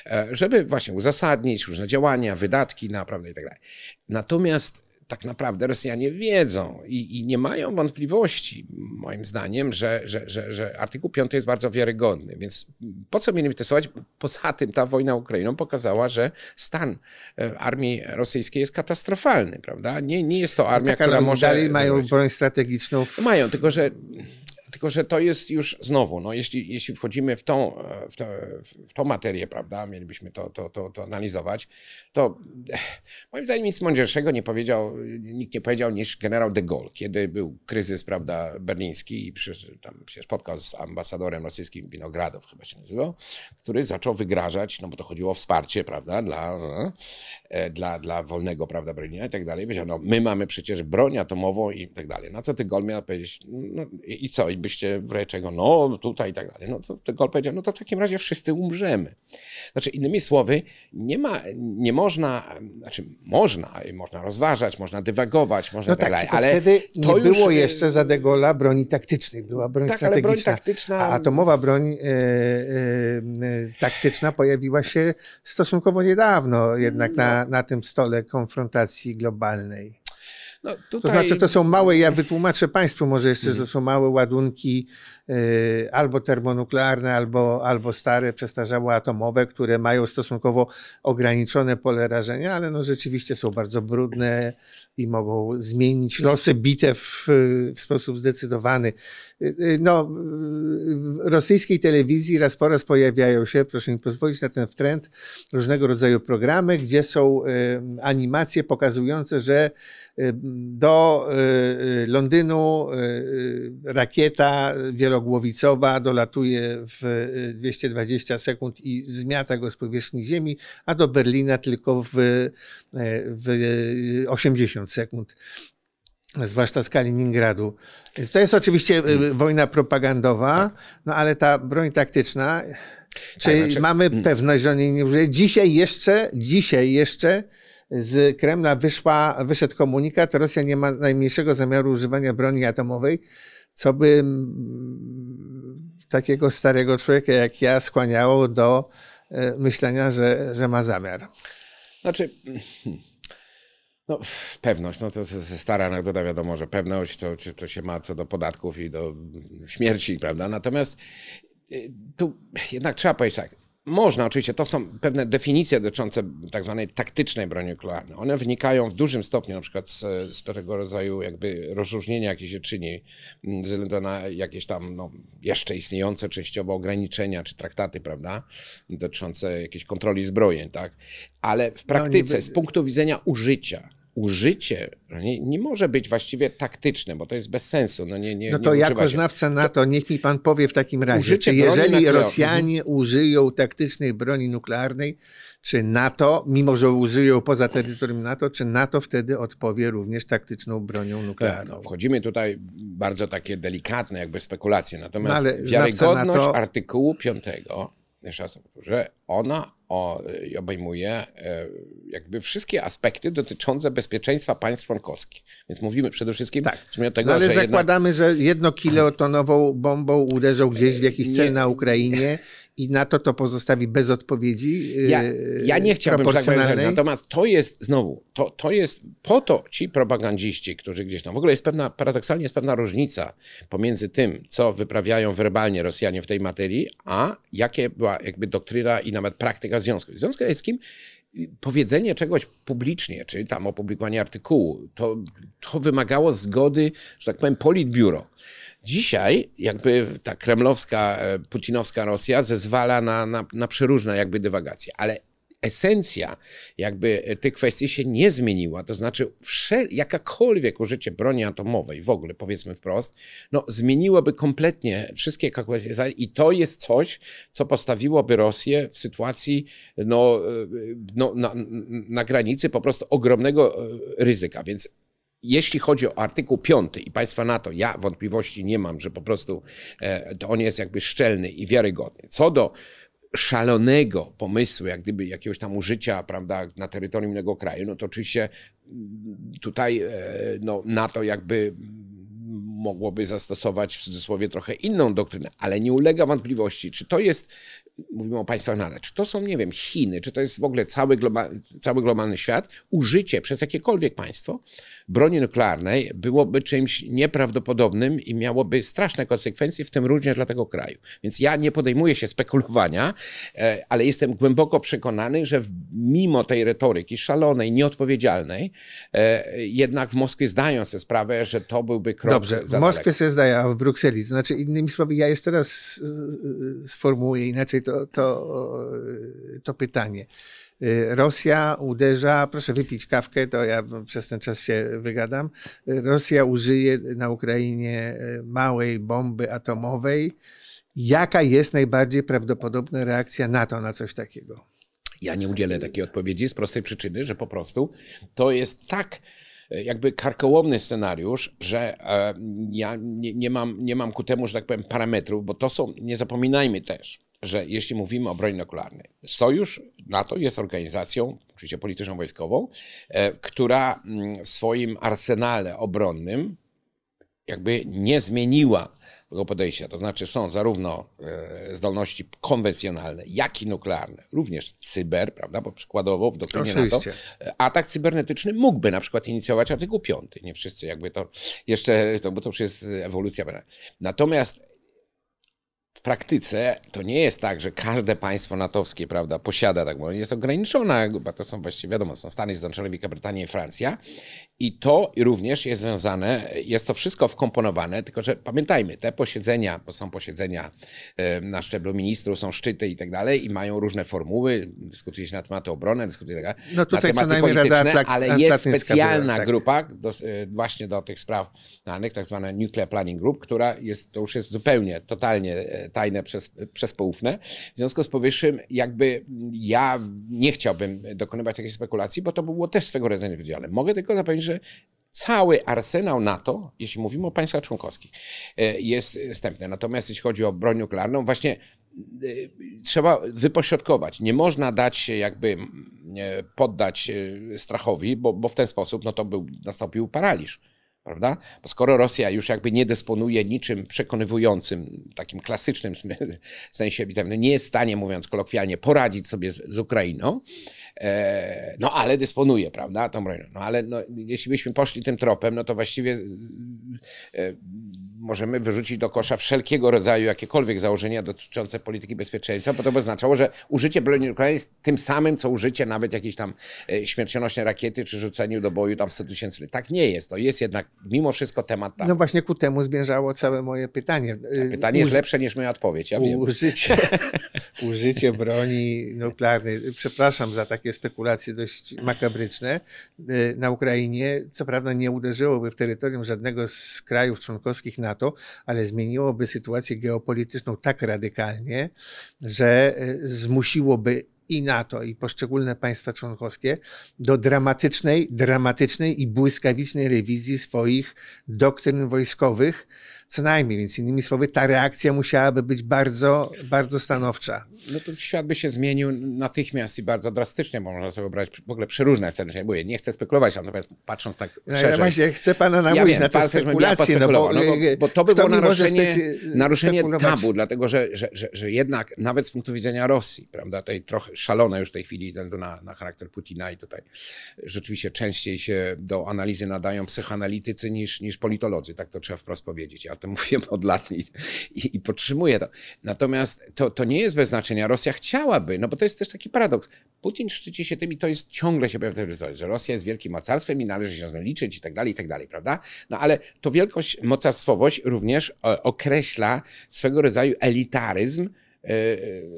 e, żeby właśnie uzasadnić różne działania, wydatki, naprawdę i tak dalej. Natomiast tak naprawdę Rosjanie wiedzą i, i, nie mają wątpliwości, moim zdaniem, że, że, że, że artykuł 5 jest bardzo wiarygodny. Więc po co mieli testować? Poza tym ta wojna Ukrainą pokazała, że stan e, armii rosyjskiej jest katastrofalny, prawda? Nie, nie jest to no armia, no która może... dalej mają broń strategiczną. W... Mają, tylko że tylko, że to jest już znowu, no, jeśli, jeśli wchodzimy w tą, e, w, to, w tą materię, prawda, mielibyśmy to, to, to, to analizować, to e, moim zdaniem nic mądrzejszego nie powiedział, nikt nie powiedział niż generał de Gaulle, kiedy był kryzys, prawda, berliński i przy, tam się spotkał z ambasadorem rosyjskim Winogradow, chyba się nazywał, który zaczął wygrażać, no bo to chodziło o wsparcie, prawda, dla, e, dla, dla wolnego, prawda, Berlina i tak dalej. Powiedział, no my mamy przecież broń atomową i tak dalej. Na no, co ty Gaulle miał powiedzieć, no, no i co, i byście czego, no tutaj i tak dalej. No to, to Gol powiedział, no to w takim razie wszyscy umrzemy. Znaczy innymi słowy, nie ma, nie można, znaczy można, można rozważać, można dywagować, można no tak, tak, dalej, ale wtedy nie to było już... Y, jeszcze za De Gaulle'a broni taktycznej, była broń tak, strategiczna. Broń taktyczna... A atomowa broń e, e, taktyczna pojawiła się stosunkowo niedawno jednak no. na, na tym stole konfrontacji globalnej. No, tutaj... To znaczy, to są małe, ja wytłumaczę Państwu może jeszcze, mhm. że to są małe ładunki y, albo termonuklearne, albo, albo stare, przestarzałe atomowe, które mają stosunkowo ograniczone pole rażenia, ale no rzeczywiście są bardzo brudne i mogą zmienić losy bitew w sposób zdecydowany. E, e, no, w rosyjskiej telewizji raz po raz pojawiają się, proszę mi pozwolić na ten wtrend, różnego rodzaju programy, gdzie są animacje pokazujące, że Y, do y, y, Londynu rakieta wielogłowicowa dolatuje w 220 sekund i zmiata go z powierzchni Ziemi, a do Berlina tylko w, w 80 sekund zwłaszcza z Kaliningradu. Więc to jest oczywiście hmm. wojna propagandowa, tak. no ale ta broń taktyczna, czy znaczy... mamy mm. pewność, że o nie użyje? Dzisiaj jeszcze, dzisiaj jeszcze z Kremla wyszła, wyszedł komunikat, Rosja nie ma najmniejszego zamiaru używania broni atomowej, co by mm, takiego starego człowieka jak ja skłaniało do e, myślenia, że, że ma zamiar. Znaczy, no, pewność, no to, to stara anegdota, wiadomo, że pewność to, to się ma co do podatków i do śmierci, prawda? Natomiast y, tu jednak trzeba powiedzieć tak, można, oczywiście, to są pewne definicje dotyczące tak zwanej taktycznej broni nuklearnej. One wynikają w dużym stopniu na przykład z, z tego rodzaju jakby rozróżnienia, jakie się czyni mm, ze względu na jakieś tam no, jeszcze istniejące częściowo ograniczenia czy traktaty, prawda, dotyczące jakiejś kontroli zbrojeń, tak? Ale w praktyce, no, niby... z punktu widzenia użycia, użycie nie, nie, może być właściwie taktyczne, bo to jest bez sensu. No, nie, nie, no to jako znawca NATO, to... niech mi pan powie w takim razie, użycie czy jeżeli Rosjanie użyją taktycznej broni nuklearnej, czy NATO, mimo że użyją poza terytorium NATO, czy NATO wtedy odpowie również taktyczną bronią tak, nuklearną? No, wchodzimy tutaj bardzo takie delikatne jakby spekulacje, natomiast no, ale wiarygodność NATO... artykułu 5 że ona obejmuje e, jakby wszystkie aspekty dotyczące bezpieczeństwa państw członkowskich. Więc mówimy przede wszystkim tak. tego, no ale że zakładamy, jedna... że jednokilotonową bombą uderzą gdzieś w jakiś cel na Ukrainie. i na to to pozostawi bez odpowiedzi. Ja, ja y, nie chciałbym tak Natomiast to jest znowu, to, to jest po to ci propagandziści, którzy gdzieś tam. W ogóle jest pewna, paradoksalnie jest pewna różnica pomiędzy tym, co wyprawiają werbalnie Rosjanie w tej materii, a jakie była jakby doktryna i nawet praktyka Związku. W Związku Radzieckim powiedzenie czegoś publicznie, czyli tam opublikowanie artykułu, to, to wymagało zgody, że tak powiem, politbiuro. Dzisiaj jakby ta kremlowska, e, putinowska Rosja zezwala na, na, na przeróżne jakby dywagacje, ale esencja jakby e, tych kwestii się nie zmieniła, to znaczy wszel- jakakolwiek użycie broni atomowej, w ogóle powiedzmy wprost, no zmieniłoby kompletnie wszystkie kwestie i to jest coś, co postawiłoby Rosję w sytuacji no, e, no, na, na granicy po prostu ogromnego ryzyka, więc jeśli chodzi o artykuł 5 i państwa NATO, ja wątpliwości nie mam, że po prostu e, to on jest jakby szczelny i wiarygodny. Co do szalonego pomysłu, jak gdyby jakiegoś tam użycia prawda, na terytorium innego kraju, no to oczywiście mm, tutaj e, no, NATO jakby mm, mogłoby zastosować w cudzysłowie trochę inną doktrynę, ale nie ulega wątpliwości, czy to jest, mówimy o państwach NATO, czy to są, nie wiem, Chiny, czy to jest w ogóle cały, globa, cały globalny świat, użycie przez jakiekolwiek państwo broni nuklearnej byłoby czymś nieprawdopodobnym i miałoby straszne konsekwencje, w tym również dla tego kraju. Więc ja nie podejmuję się spekulowania, e, ale jestem głęboko przekonany, że mimo tej retoryki szalonej, nieodpowiedzialnej, e, jednak w Moskwie zdają sobie sprawę, że to byłby krok. Dobrze, w Moskwie sobie zdają, a w Brukseli. Znaczy, innymi słowy, ja jeszcze raz e, sformułuję inaczej to, to, to pytanie. Y, Rosja uderza, proszę wypić kawkę, to ja przez ten czas się wygadam. Rosja użyje na Ukrainie y, małej bomby atomowej. Jaka jest najbardziej prawdopodobna reakcja NATO na coś takiego? Ja nie udzielę takiej odpowiedzi z prostej przyczyny, że po prostu to jest tak y, jakby karkołomny scenariusz, że e, ja nie, nie, mam, nie mam ku temu, że tak powiem, parametrów, bo to są, nie zapominajmy też, że jeśli mówimy o broni nuklearnej, sojusz NATO jest organizacją, oczywiście polityczną, wojskową, e, która mm, w swoim arsenale obronnym jakby nie zmieniła tego podejścia. To znaczy są zarówno e, zdolności konwencjonalne, jak i nuklearne, również cyber, prawda, bo przykładowo w doktrynie NATO e, atak cybernetyczny mógłby na przykład inicjować artykuł 5. Nie wszyscy jakby to jeszcze, to, bo to już jest ewolucja. Natomiast w praktyce to nie jest tak, że każde państwo natowskie, prawda, posiada tak, bo jest ograniczona, bo to są właściwie, wiadomo, są Stany Zjednoczone, Wielka Brytania i Francja i to również jest związane, jest to wszystko wkomponowane, tylko że pamiętajmy, te posiedzenia, bo są posiedzenia na szczeblu ministrów, są szczyty i tak dalej i mają różne formuły, dyskutuje się na tematy obrony, dyskutuje tak, no tutaj na tematy polityczne, Rada ale jest specjalna tak. grupa do, e, właśnie do tych spraw danych, tak zwana Nuclear Planning Group, która jest, to już jest zupełnie, totalnie e, tajne przez, przez poufne. W związku z powyższym, jakby ja nie chciałbym dokonywać jakiejś spekulacji, bo to było też swego rodzaju wydziale. Mogę tylko zapewnić, że cały arsenał NATO, jeśli mówimy o państwach członkowskich, e, jest wstępny. Natomiast jeśli chodzi o broń nuklearną, właśnie e, trzeba wypośrodkować. Nie można dać się jakby mm, e, poddać strachowi, bo, bo w ten sposób no to był, nastąpił paraliż. Prawda? Bo skoro Rosja już jakby nie dysponuje niczym przekonywującym, takim klasycznym sensie bitewnym, no nie jest w stanie, mówiąc kolokwialnie, poradzić sobie z, z Ukrainą, E, no ale dysponuje, prawda, tą bronią. No ale no, jeśli byśmy poszli tym tropem, no to właściwie e, możemy wyrzucić do kosza wszelkiego rodzaju jakiekolwiek założenia dotyczące polityki bezpieczeństwa, bo to by oznaczało, że użycie broni nuklearnej jest tym samym, co użycie nawet jakiejś tam e, śmiercionośnej rakiety czy rzuceniu do boju tam 100 tysięcy. Tak nie jest. To jest jednak mimo wszystko temat tam. No właśnie ku temu zmierzało całe moje pytanie. A pytanie Uży... jest lepsze niż moja odpowiedź, ja wiem. Użycie, użycie broni nuklearnej, przepraszam za takie spekulacje dość makabryczne, y, na Ukrainie, co prawda nie uderzyłoby w terytorium żadnego z krajów członkowskich NATO, ale zmieniłoby sytuację geopolityczną tak radykalnie, że y, zmusiłoby i NATO, i poszczególne państwa członkowskie do dramatycznej, dramatycznej i błyskawicznej rewizji swoich doktryn wojskowych, co najmniej. Więc innymi słowy, ta reakcja musiałaby być bardzo, bardzo stanowcza. No to świat by się zmienił natychmiast i bardzo drastycznie, bo można sobie wyobrazić w ogóle przeróżne nie, Mówię, nie chcę spekulować, natomiast patrząc tak no szerzej. Ja właśnie chcę pana namówić ja na te spekulacje, no bo, no bo, y, y, bo, to by było naruszenie, naruszenie tabu, dlatego że, że, że, że, jednak nawet z punktu widzenia Rosji, prawda, tej trochę szalone już w tej chwili względu na, na charakter Putina i tutaj rzeczywiście częściej się do analizy nadają psychoanalitycy niż, niż politolodzy, tak to trzeba wprost powiedzieć. Ja o tym od lat i, i, i podtrzymuję to. Natomiast to, to nie jest bez znaczenia. Rosja chciałaby, no bo to jest też taki paradoks. Putin szczyci się tym i to jest ciągle się pojawia w że Rosja jest wielkim mocarstwem i należy się z nią liczyć i tak dalej, i tak dalej, prawda? No ale to wielkość, mocarstwowość również e, określa swego rodzaju elitaryzm, E,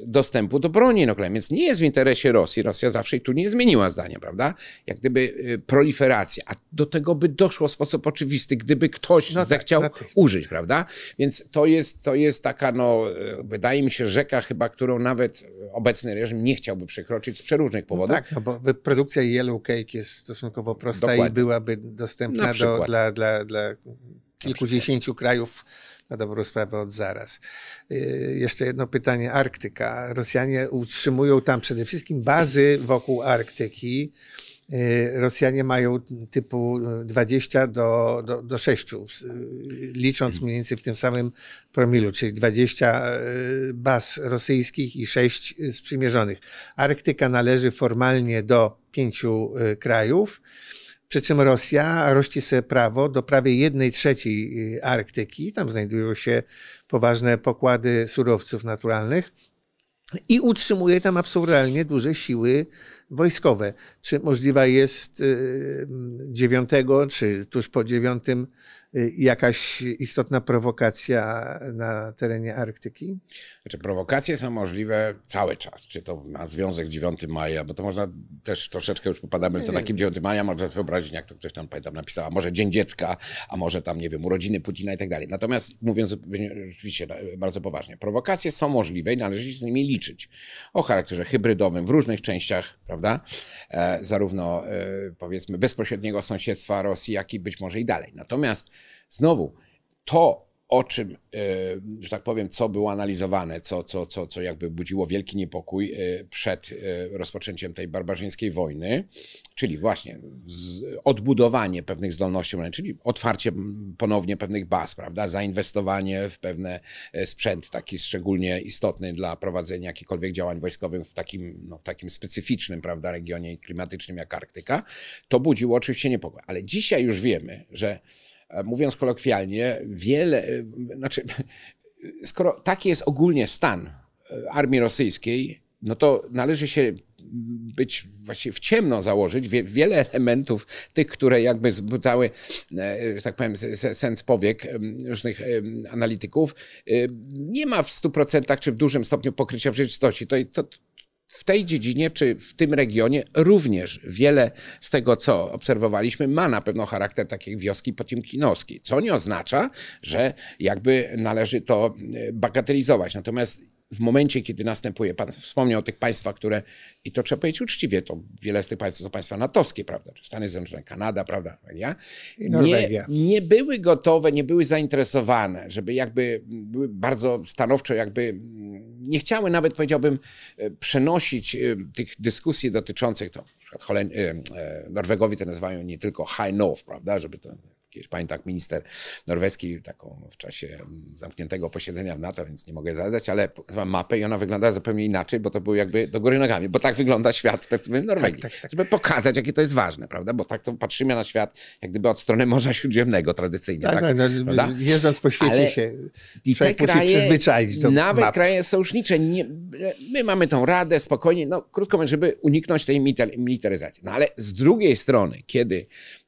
dostępu do broni nuklearnej. Więc nie jest w interesie Rosji. Rosja zawsze i tu nie zmieniła zdania, prawda? Jak gdyby e, proliferacja. A do tego by doszło w sposób oczywisty, gdyby ktoś no tak, zechciał tak, użyć, prawda? Więc to jest, to jest taka, no, e, wydaje mi się, rzeka chyba, którą nawet obecny reżim nie chciałby przekroczyć z przeróżnych no powodów. No tak, no bo produkcja yellow cake jest stosunkowo prosta Dokładnie. i byłaby dostępna do, dla, dla, dla kilkudziesięciu krajów na dobrą sprawę od zaraz. Y, jeszcze jedno pytanie. Arktyka. Rosjanie utrzymują tam przede wszystkim bazy wokół Arktyki. Y, Rosjanie mają typu 20 do, do, do 6, licząc mniej więcej w tym samym promilu, czyli 20 y, baz rosyjskich i 6 sprzymierzonych. Arktyka należy formalnie do pięciu krajów. Przy czym Rosja rości sobie prawo do prawie jednej trzeciej y, Arktyki. Tam znajdują się poważne pokłady surowców naturalnych i utrzymuje tam absurdalnie duże siły wojskowe. Czy możliwa jest 9 y, czy tuż po 9 y, jakaś istotna prowokacja na terenie Arktyki? Znaczy, prowokacje są możliwe cały czas, czy to na związek 9 maja, bo to można też troszeczkę już popadamy w to takim 9 maja, można sobie wyobrazić, jak to ktoś tam pamiętam napisała, może Dzień Dziecka, a może tam, nie wiem, urodziny Putina i tak dalej. Natomiast mówiąc oczywiście no, bardzo poważnie, prowokacje są możliwe i należy się z nimi liczyć. O charakterze hybrydowym w różnych częściach, prawda, e, zarówno e, powiedzmy bezpośredniego sąsiedztwa Rosji, jak i być może i dalej. Natomiast znowu, to o czym, e, że tak powiem, co było analizowane, co, co, co, co jakby budziło wielki niepokój e, przed e, rozpoczęciem tej barbarzyńskiej wojny, czyli właśnie odbudowanie pewnych zdolności, czyli otwarcie ponownie pewnych baz, prawda, zainwestowanie w pewne sprzęt, taki szczególnie istotny dla prowadzenia jakichkolwiek działań wojskowych w takim, no, w takim specyficznym, prawda, regionie klimatycznym jak Arktyka, to budziło oczywiście niepokój. Ale dzisiaj już wiemy, że E, mówiąc kolokwialnie, wiele, e, znaczy, skoro taki jest ogólnie stan e, armii rosyjskiej, no to należy się być właśnie w ciemno założyć wie, wiele elementów, tych, które jakby zbudzały, że tak powiem, sens powiek różnych analityków, nie ma w 100% czy w dużym stopniu pokrycia w rzeczywistości. To, to, w tej dziedzinie czy w tym regionie również wiele z tego, co obserwowaliśmy, ma na pewno charakter takiej wioski potiomkinowskiej, co nie oznacza, że jakby należy to e, bagatelizować. Natomiast w momencie, kiedy następuje, pan wspomniał o tych państwach, które, i to trzeba powiedzieć uczciwie, to wiele z tych państw to państwa natowskie, prawda, Stany Zjednoczone, Kanada, prawda, ja, nie, nie były gotowe, nie były zainteresowane, żeby jakby były bardzo stanowczo jakby nie chciały nawet, powiedziałbym, e, przenosić e, tych dyskusji dotyczących, to na przykład e, Norwegowie to nazywają nie tylko high north, prawda, żeby to pani tak minister norweski taką w czasie mm, zamkniętego posiedzenia w NATO, więc nie mogę zadać, ale mam mapę i ona wygląda zupełnie inaczej, bo to był jakby do góry nogami, bo tak wygląda świat w perspektywie tak, Norwegii. Tak, tak, tak. Żeby pokazać, jakie to jest ważne, prawda? Bo tak to patrzymy na świat jak gdyby od strony Morza Śródziemnego tradycyjnie. Tak, tak, tak no, jeżdżąc po świecie ale się i te kraje, przyzwyczaić do Nawet map. kraje sojusznicze, nie, my mamy tą radę spokojnie, no krótko mówiąc, żeby uniknąć tej militaryzacji. No ale z drugiej strony, kiedy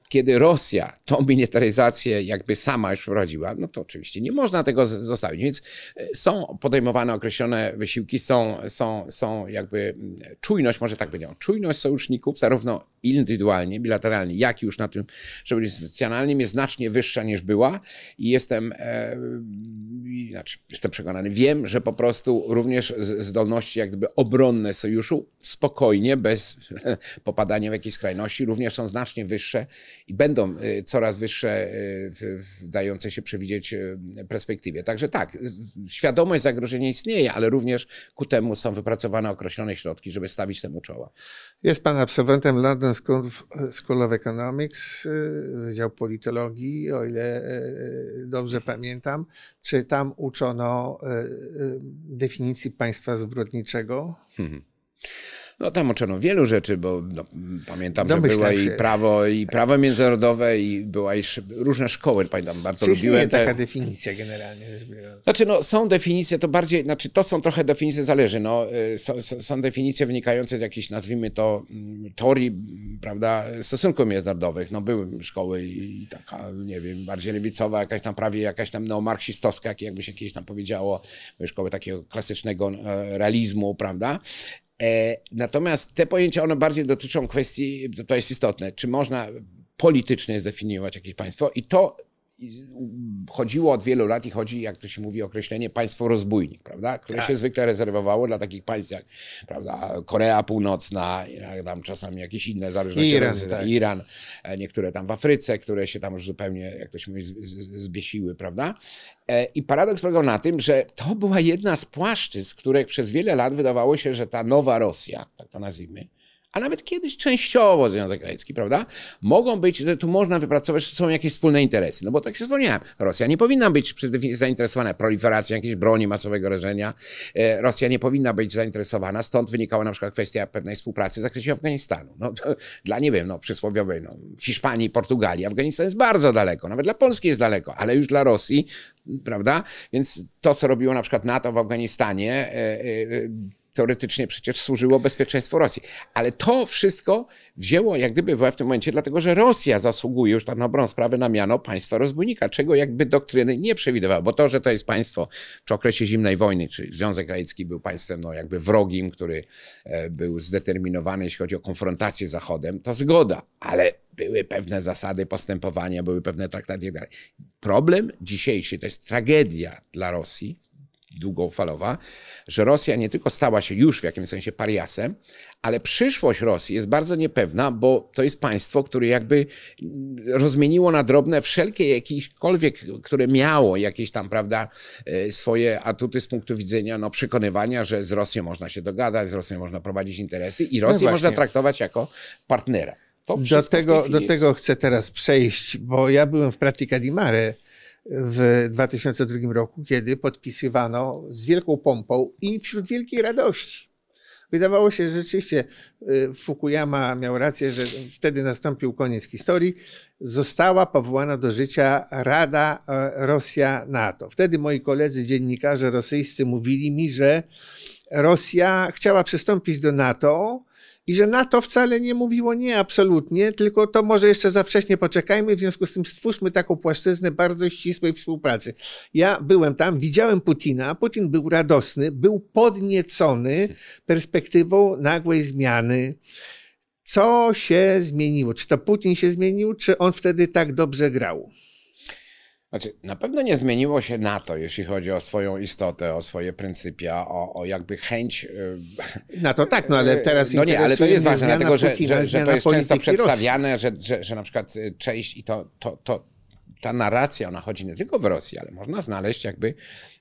kiedy Rosja tą militaryzację jakby sama już wprowadziła, no to oczywiście nie można tego zostawić. Więc e, są podejmowane określone wysiłki, są, są, są jakby mm, czujność, może tak będzie, no, czujność sojuszników, zarówno indywidualnie, bilateralnie, jak już na tym szczeblu instytucjonalnym jest znacznie wyższa niż była i jestem, e, znaczy jestem przekonany, wiem, że po prostu również zdolności jak gdyby obronne sojuszu spokojnie, bez popadania w jakieś skrajności, również są znacznie wyższe i będą e, coraz wyższe e, w, w dającej się przewidzieć e, perspektywie. Także tak, świadomość zagrożenia istnieje, ale również ku temu są wypracowane określone środki, żeby stawić temu czoła. Jest pan absolwentem London London School of Economics, y, Wydział Politologii, o ile y, y, dobrze pamiętam, czy tam uczono definicji państwa zbrodniczego? Hmm. No tam oczono wielu rzeczy, bo no, pamiętam, Domyślam że była się. i prawo, i prawo międzynarodowe, i była i różne szkoły, pamiętam, bardzo Czy lubiłem. Jest te... taka definicja generalnie Znaczy no, są definicje, to bardziej, znaczy to są trochę definicje, zależy. No, y, są, są definicje wynikające z jakichś, nazwijmy to, mm, teorii, prawda, stosunków międzynarodowych. No były szkoły i taka, nie wiem, bardziej lewicowa, jakaś tam prawie, jakaś tam neomarksistowska, jakby się kiedyś tam powiedziało, były szkoły takiego klasycznego e, realizmu, prawda? E, natomiast te pojęcia, one bardziej dotyczą kwestii, to jest istotne, czy można politycznie zdefiniować jakieś państwo i to chodziło od wielu lat i chodzi, jak to się mówi, określenie państwo rozbójnik, prawda? które tak. się zwykle rezerwowało dla takich państw jak prawda, Korea Północna, tam czasami jakieś inne zależności, Iran, od, tak. Iran, e, niektóre tam w Afryce, które się tam już zupełnie, jak to się mówi, zbiesiły, prawda? E, I paradoks polegał na tym, że to była jedna z płaszczyzn, których przez wiele lat wydawało się, że ta nowa Rosja, tak to nazwijmy, a nawet kiedyś częściowo Związek Radziecki, prawda? Mogą być, tu można wypracować, że są jakieś wspólne interesy. No bo tak się wspomniałem, Rosja nie powinna być zainteresowana proliferacją jakiejś broni masowego rażenia. E, Rosja nie powinna być zainteresowana, stąd wynikała na przykład kwestia pewnej współpracy w zakresie Afganistanu. No, dla, nie wiem, no, przysłowiowej no, Hiszpanii, Portugalii, Afganistan jest bardzo daleko, nawet dla Polski jest daleko, ale już dla Rosji prawda? Więc to, co robiło na przykład NATO w Afganistanie, e, e, teoretycznie przecież służyło bezpieczeństwu Rosji. Ale to wszystko wzięło jak gdyby w tym momencie, dlatego że Rosja zasługuje już na dobrą sprawę na miano państwa rozbójnika, czego jakby doktryny nie przewidywała, bo to, że to jest państwo przy okresie zimnej wojny, czy Związek Radziecki był państwem no, jakby wrogim, który e, był zdeterminowany, jeśli chodzi o konfrontację z Zachodem, to zgoda, ale były pewne zasady postępowania, były pewne traktaty tak dalej. Problem dzisiejszy, to jest tragedia dla Rosji, długofalowa, że Rosja nie tylko stała się już w jakimś sensie pariasem, ale przyszłość Rosji jest bardzo niepewna, bo to jest państwo, które jakby rozmieniło na drobne wszelkie jakiekolwiek, które miało jakieś tam, prawda, e, swoje atuty z punktu widzenia no, przekonywania, że z Rosją można się dogadać, z Rosją można prowadzić interesy i no Rosję no można traktować jako partnera. do tego, do tego chcę teraz przejść, bo ja byłem w di Mare w 2002 roku, kiedy podpisywano z wielką pompą i wśród wielkiej radości. Wydawało się, że rzeczywiście y, Fukuyama miał rację, że wtedy nastąpił koniec historii. Została powołana do życia Rada e, Rosja-NATO. Wtedy moi koledzy dziennikarze rosyjscy mówili mi, że Rosja chciała przystąpić do NATO, i że NATO wcale nie mówiło nie absolutnie, tylko to może jeszcze za wcześnie poczekajmy, w związku z tym stwórzmy taką płaszczyznę bardzo ścisłej współpracy. Ja byłem tam, widziałem Putina, Putin był radosny, był podniecony perspektywą nagłej zmiany. Co się zmieniło? Czy to Putin się zmienił, czy on wtedy tak dobrze grał? Znaczy, na pewno nie zmieniło się NATO, jeśli chodzi o swoją istotę, o swoje pryncypia, o, o jakby chęć. E, na to tak, no ale e, teraz. No nie, ale to jest ważne, dlatego że, że, że to jest często przedstawiane, że, że, że na przykład e, część i to, to, to ta narracja, ona chodzi nie tylko w Rosji, ale można znaleźć jakby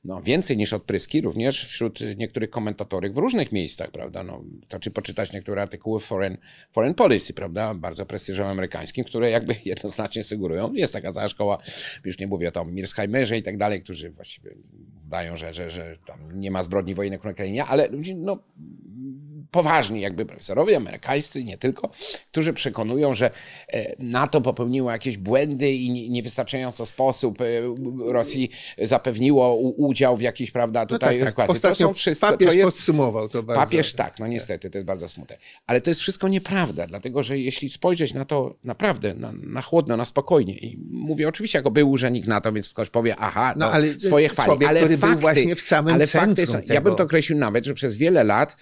no, więcej niż odpryski również wśród niektórych komentatorów w różnych miejscach, prawda? No, znaczy poczytać niektóre artykuły Foreign, Foreign Policy, prawda? Bardzo prestiżowe amerykańskim, które jakby jednoznacznie sugerują, jest taka cała szkoła, już nie mówię o Mirsheimerze i tak dalej, którzy właściwie dają, że, że, że tam nie ma zbrodni wojny na Ukrainie, ale no, poważni jakby profesorowie amerykańscy, nie tylko, którzy przekonują, że e, NATO popełniło jakieś błędy i niewystarczająco sposób e, Rosji zapewniło udział w jakiejś, prawda, no tutaj no tak, tak. to są wszystko, papież to jest, podsumował to bardzo. Papież tak, no niestety, to jest bardzo smutne. Ale to jest wszystko nieprawda, dlatego że jeśli spojrzeć na to naprawdę, na, na chłodno, na spokojnie i mówię oczywiście jako był urzędnik NATO, więc ktoś powie, aha, no, no ale swoje chwali, człowiek, ale fakty, właśnie w samym ale fakty są, ja bym to określił nawet, że przez wiele lat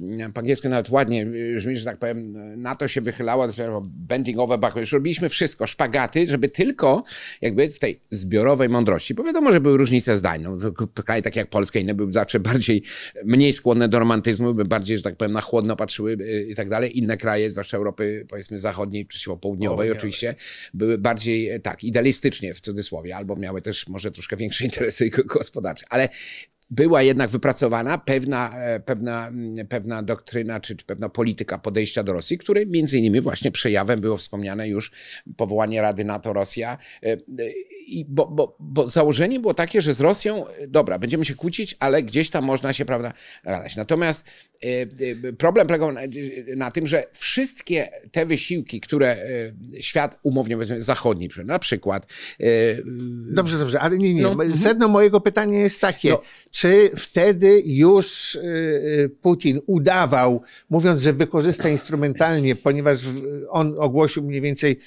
mm, po angielsku nawet ładnie y, brzmi, że tak powiem, y, na to się wychylała, znaczy, że bendingowe bachy. Już robiliśmy wszystko, szpagaty, żeby tylko jakby w tej zbiorowej mądrości, bo wiadomo, że były różnice zdań. No, kraje takie jak Polska inne były zawsze bardziej, mniej skłonne do romantyzmu, by bardziej, że tak powiem, na chłodno patrzyły y, i tak dalej. Inne kraje, zwłaszcza Europy powiedzmy zachodniej, południowej oczywiście, były bardziej tak, idealistycznie w cudzysłowie, albo miały też może troszkę większe interesy gospodarcze. Ale była jednak wypracowana pewna, e, pewna, mm, pewna doktryna czy, czy pewna polityka podejścia do Rosji, który między innymi właśnie przejawem było wspomniane już powołanie Rady NATO-Rosja. E, e, I bo, bo, bo założenie było takie, że z Rosją, dobra, będziemy się kłócić, ale gdzieś tam można się, prawda, radać. Natomiast problem polegał na, na tym, że wszystkie te wysiłki, które świat umownie powiedzmy zachodni, na przykład. Dobrze, dobrze, ale nie, nie. No, mhm. Sedno mojego pytania jest takie: no, czy wtedy już y, y, Putin udawał, mówiąc, że wykorzysta instrumentalnie, ponieważ on ogłosił mniej więcej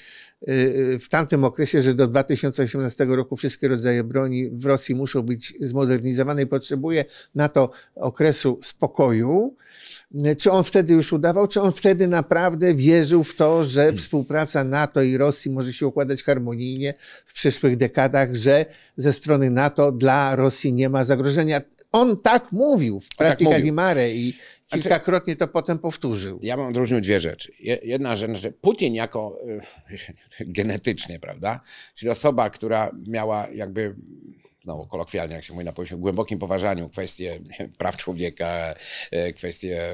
y, w tamtym okresie, że do 2018 roku wszystkie rodzaje broni w Rosji muszą być zmodernizowane i potrzebuje na to okresu spokoju czy on wtedy już udawał, czy on wtedy naprawdę wierzył w to, że hmm. współpraca NATO i Rosji może się układać harmonijnie w przyszłych dekadach, że ze strony NATO dla Rosji nie ma zagrożenia. On tak mówił w praktyce tak Mare i znaczy, kilkakrotnie to potem powtórzył. Ja mam odróżnił dwie rzeczy. Jedna rzecz, że znaczy Putin jako y, genetycznie, prawda, czyli osoba, która miała jakby no, kolokwialnie, jak się mówi na poziomie głębokim poważaniu, kwestie praw człowieka, e, kwestie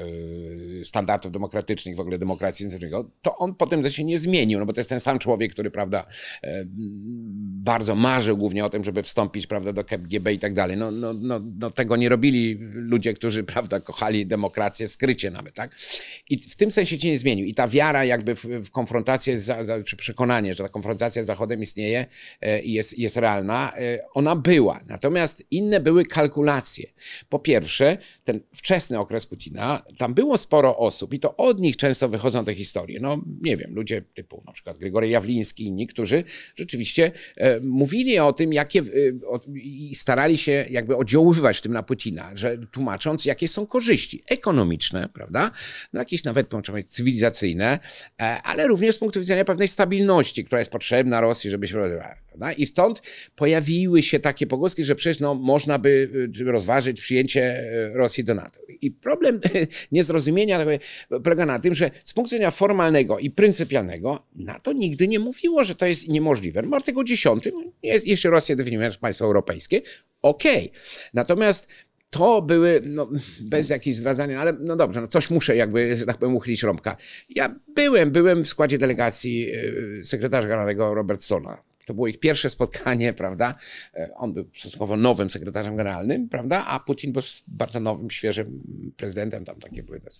e, standardów demokratycznych, w ogóle demokracji no, to on potem się nie zmienił, no bo to jest ten sam człowiek, który, prawda, e, bardzo marzył głównie o tym, żeby wstąpić, prawda, do KGB i tak dalej. No, no, no, no tego nie robili ludzie, którzy, prawda, kochali demokrację skrycie nawet, tak? I w tym sensie się nie zmienił. I ta wiara jakby w, w konfrontację, za, za, przekonanie, że ta konfrontacja z Zachodem istnieje i jest, jest realna, ona była była. Natomiast inne były kalkulacje. Po pierwsze, ten wczesny okres Putina, tam było sporo osób i to od nich często wychodzą te historie. No nie wiem, ludzie typu na przykład Grigory Jawliński i inni, którzy rzeczywiście e, mówili o tym, jakie e, o, i starali się jakby oddziaływać w tym na Putina, że tłumacząc, jakie są korzyści ekonomiczne, prawda? No jakieś nawet można powiedzieć cywilizacyjne, e, ale również z punktu widzenia pewnej stabilności, która jest potrzebna Rosji, żeby się rozwijała. I stąd pojawiły się takie Pogłoski, że przecież no, można by y, rozważyć przyjęcie y, Rosji do NATO. I problem niezrozumienia polega na tym, że z punktu widzenia formalnego i pryncypialnego NATO nigdy nie mówiło, że to jest niemożliwe. No, artykuł 10, no, jest, jeśli Rosję definiujemy państwo europejskie, okej. Okay. Natomiast to były, no, bez jakichś zdradzania, ale no dobrze, no coś muszę jakby, że tak powiem, uchylić rąbka. Ja byłem, byłem w składzie delegacji y, sekretarza generalnego Robertsona to było ich pierwsze spotkanie, prawda? E, on był stosunkowo nowym sekretarzem generalnym, prawda? A Putin był bardzo nowym, świeżym prezydentem. Tam takie były też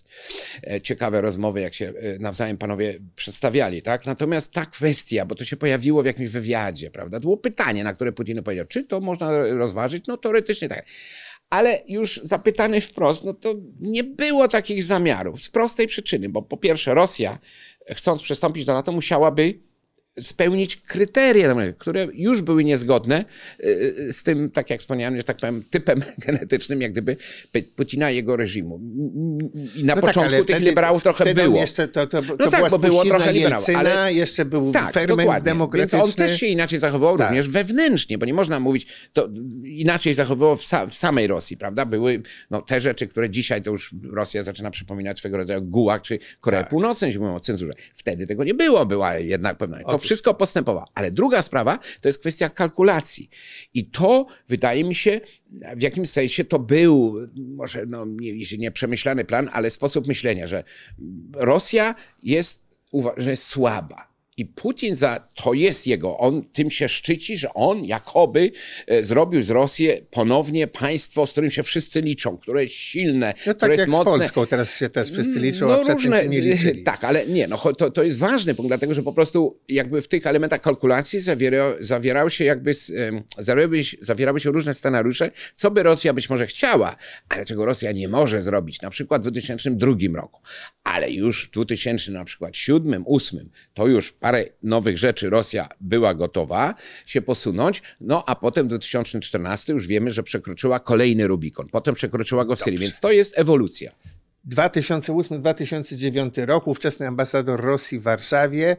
e, ciekawe rozmowy, jak się e, nawzajem panowie przedstawiali, tak? Natomiast ta kwestia, bo to się pojawiło w jakimś wywiadzie, prawda? To było pytanie, na które Putin powiedział, czy to można rozważyć? No teoretycznie tak ale już zapytany wprost, no to nie było takich zamiarów z prostej przyczyny, bo po pierwsze Rosja chcąc przystąpić do NATO musiałaby spełnić kryteria, które już były niezgodne e, e, z tym, tak jak wspomniałem, że tak powiem, typem genetycznym, jak gdyby Putina i jego reżimu. I na no tak, początku tak, tych wtedy, liberałów trochę było. Jeszcze to, to, to no tak, bo było trochę liberałów. Ale jeszcze był tak, ferment dokładnie. demokratyczny. Więc on też się inaczej zachowywał tak. również wewnętrznie, bo nie można mówić, to inaczej zachowywał w, sa w, samej Rosji, prawda? Były no, te rzeczy, które dzisiaj to już Rosja zaczyna przypominać swego rodzaju gułak, czy Korea tak. Północna, jeśli mówią o cenzurze. Wtedy tego nie było, była jednak pewna wszystko postępowało. Ale druga sprawa to jest kwestia kalkulacji. I to wydaje mi się, w jakimś sensie to był, może no, nie, nieprzemyślany plan, ale sposób myślenia, że Rosja jest, uwa- że jest słaba i Putin za to jest jego, on tym się szczyci, że on jakoby e, zrobił z Rosji ponownie państwo, z którym się wszyscy liczą, które jest silne, no tak które jest mocne. Z Polską teraz się też wszyscy mm, liczą, no, a przed różne, nie e, liczyli. Tak, ale nie, no, to, to jest ważny punkt, dlatego że po prostu jakby w tych elementach kalkulacji zawiera, zawierały się jakby zawierały, zawierały się różne scenariusze, co by Rosja być może chciała, ale czego Rosja nie może zrobić, na przykład w 2002 roku, ale już w 2007, 2008 to już parę nowych rzeczy Rosja była gotowa się posunąć, no a potem w 2014 już wiemy, że przekroczyła kolejny Rubikon. Potem przekroczyła go w Syrii, więc to jest ewolucja. 2008-2009 rok ówczesny ambasador Rosji w Warszawie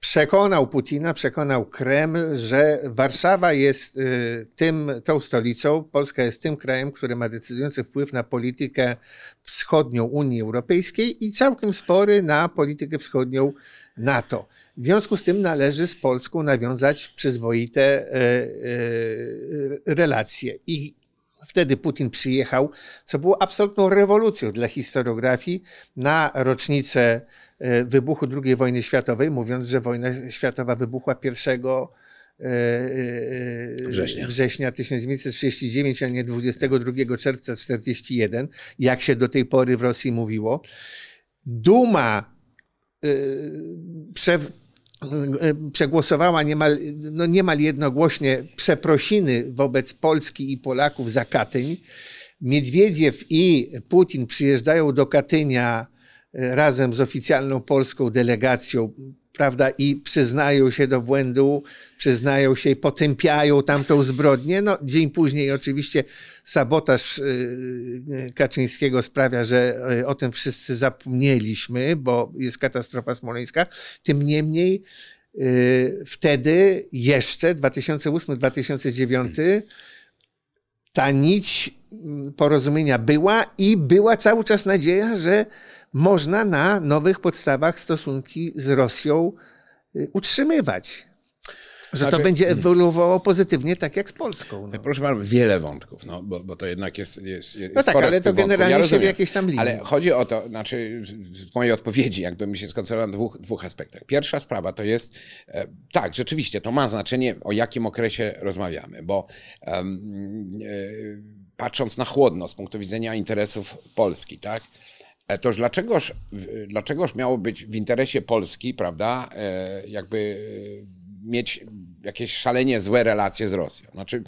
przekonał Putina, przekonał Kreml, że Warszawa jest y, tym, tą stolicą, Polska jest tym krajem, który ma decydujący wpływ na politykę wschodnią Unii Europejskiej i całkiem spory na politykę wschodnią NATO. W związku z tym należy z Polską nawiązać przyzwoite e, e, relacje. I wtedy Putin przyjechał, co było absolutną rewolucją dla historiografii na rocznicę e, wybuchu II wojny światowej, mówiąc, że wojna światowa wybuchła 1 września. września 1939, a nie 22 czerwca 1941, jak się do tej pory w Rosji mówiło. Duma prze, E, przegłosowała niemal, no niemal jednogłośnie przeprosiny wobec Polski i Polaków za Katyń. Miedwiediew i Putin przyjeżdżają do Katynia e, razem z oficjalną polską delegacją, prawda, i przyznają się do błędu, przyznają się i potępiają tamtą zbrodnię. No, dzień później oczywiście sabotaż y, y, Kaczyńskiego sprawia, że y, o tym wszyscy zapomnieliśmy, bo jest katastrofa smoleńska. Tym niemniej wtedy jeszcze 2008-2009 ta nić mm, porozumienia była i była cały czas nadzieja, że można na nowych podstawach stosunki z Rosją utrzymywać. Że znaczy, to będzie ewoluowało pozytywnie, tak jak z Polską. No. Proszę bardzo, wiele wątków, no, bo, bo to jednak jest, jest, jest No tak, ale to generalnie ja się w jakiejś tam linii. Ale chodzi o to, znaczy w mojej odpowiedzi jakbym się skoncentrował na dwóch, dwóch aspektach. Pierwsza sprawa to jest, e, tak, rzeczywiście to ma znaczenie, o jakim okresie rozmawiamy, bo um, patrząc na chłodno z punktu widzenia interesów Polski, tak, e, Toż dlaczegoż, dlaczegoż miało być w interesie Polski, prawda, jakby mieć jakieś szalenie złe relacje z Rosją. Znaczy,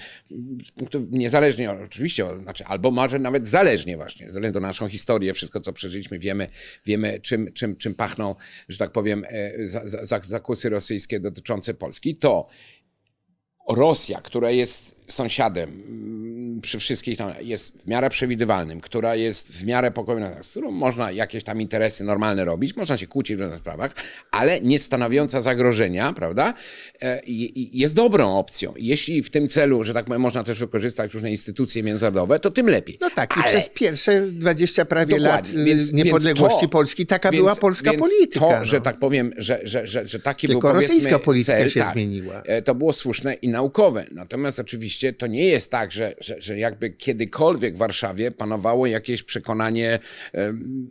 z punktu, niezależnie oczywiście, znaczy, albo może nawet zależnie właśnie, ze względu na naszą historię, wszystko co przeżyliśmy, wiemy, wiemy czym, czym, czym pachną, że tak powiem, e, zakusy rosyjskie dotyczące Polski, to Rosja, która jest sąsiadem przy wszystkich tam jest w miarę przewidywalnym, która jest w miarę pokojna, z którą można jakieś tam interesy normalne robić, można się kłócić w różnych sprawach, ale nie stanowiąca zagrożenia, prawda, e, jest dobrą opcją. Jeśli w tym celu, że tak powiem, można też wykorzystać różne instytucje międzynarodowe, to tym lepiej. No tak, ale... i przez pierwsze 20 prawie Dokładnie. lat y, więc, niepodległości więc to, Polski taka więc, była polska polityka. To, no. że tak powiem, że, że, że, że taki Tylko był rosyjska polityka cel, się tak, zmieniła. E, to było słuszne i naukowe. Natomiast oczywiście to nie jest tak, że, że że jakby kiedykolwiek w Warszawie panowało jakieś przekonanie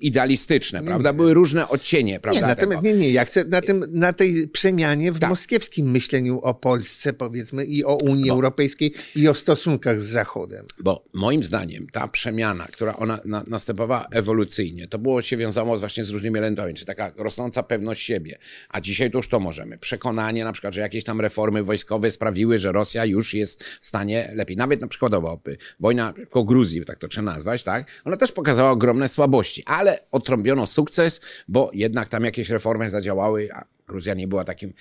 idealistyczne, prawda? Były różne odcienie, prawda? Nie, natomiast, nie, nie, ja chcę na, tym, na tej przemianie w tak. moskiewskim myśleniu o Polsce, powiedzmy, i o Unii bo, Europejskiej, i o stosunkach z Zachodem. Bo moim zdaniem ta przemiana, która ona na, następowała ewolucyjnie, to było się wiązało właśnie z różnymi elementami, czy taka rosnąca pewność siebie, a dzisiaj to już to możemy. Przekonanie na przykład, że jakieś tam reformy wojskowe sprawiły, że Rosja już jest w stanie lepiej. Nawet na przykładowo Europy, wojna o Gruzji, tak to trzeba nazwać, tak? Ona też pokazała ogromne słabości, ale otrąbiono sukces, bo jednak tam jakieś reformy zadziałały, a Gruzja nie była takim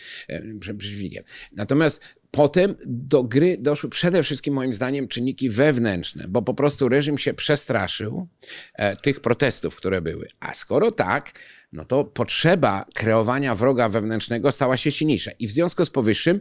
przeciwnikiem. Natomiast Potem do gry doszły przede wszystkim, moim zdaniem, czynniki wewnętrzne, bo po prostu reżim się przestraszył e, tych protestów, które były. A skoro tak, no to potrzeba kreowania wroga wewnętrznego stała się silniejsza. I w związku z powyższym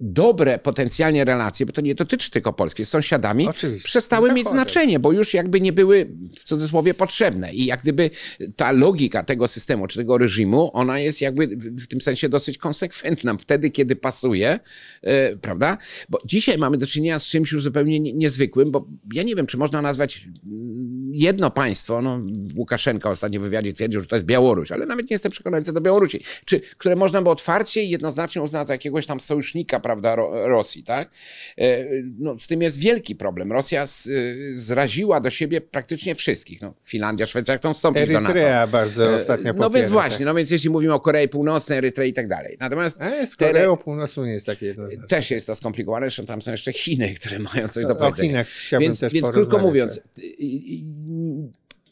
dobre potencjalnie relacje, bo to nie dotyczy tylko Polski, z sąsiadami, Oczywiście. przestały mieć znaczenie, bo już jakby nie były w cudzysłowie potrzebne. I jak gdyby ta logika tego systemu, czy tego reżimu, ona jest jakby w tym sensie dosyć konsekwentna wtedy, kiedy pasuje, yy, prawda? Bo dzisiaj mamy do czynienia z czymś już zupełnie niezwykłym, bo ja nie wiem, czy można nazwać mm, jedno państwo, no Łukaszenka ostatnio w wywiadzie twierdził, że to jest Białoruś, ale nawet nie jestem przekonany co do Białorusi, czy, które można by otwarcie i jednoznacznie uznać za jakiegoś tam sojusznika prawda, Rosji, tak? E, no, z tym jest wielki problem. Rosja z, zraziła do siebie praktycznie wszystkich. No, Finlandia, Szwecja chcą wstąpić Erytrea do NATO. Erytrea bardzo e, ostatnio No więc właśnie, tak. no więc jeśli mówimy o Korei Północnej, Erytrei i tak dalej. Natomiast... Ale z Koreą Północną nie jest takie jednoznaczne. Też jest to skomplikowane, zresztą tam są jeszcze Chiny, które mają coś do powiedzenia. O Chinach chciałbym więc, też Więc krótko tak. mówiąc,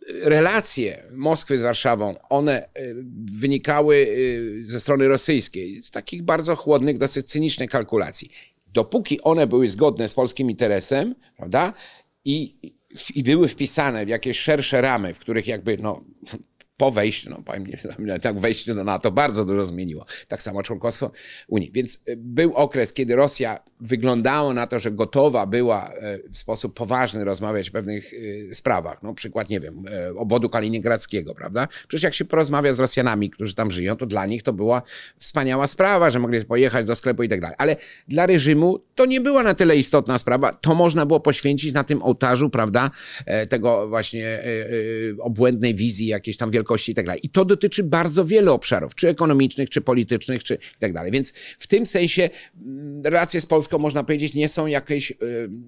relacje Moskwy z Warszawą, one y, wynikały y, ze strony rosyjskiej, z takich bardzo chłodnych, dosyć cynicznych kalkulacji. Dopóki one były zgodne z polskim interesem, prawda, i, i były wpisane w jakieś szersze ramy, w których jakby no, po wejściu, no powiem, nie, tak wejście do no NATO bardzo dużo zmieniło. Tak samo członkostwo Unii. Więc e, był okres, kiedy Rosja wyglądała na to, że gotowa była e, w sposób poważny rozmawiać o pewnych e, sprawach. No przykład, nie wiem, obwodu kaliningradzkiego, prawda? Przecież jak się porozmawia z Rosjanami, którzy tam żyją, to dla nich to była wspaniała sprawa, że mogli pojechać do sklepu i tak dalej. Ale dla reżimu to nie była na tyle istotna sprawa. To można było poświęcić na tym ołtarzu, prawda, tego właśnie obłędnej wizji jakiejś tam wielkości wielkości tak I to dotyczy bardzo wielu obszarów, czy ekonomicznych, czy politycznych, czy itd. Tak Więc w tym sensie mm, relacje z Polską, można powiedzieć, nie są jakieś, y,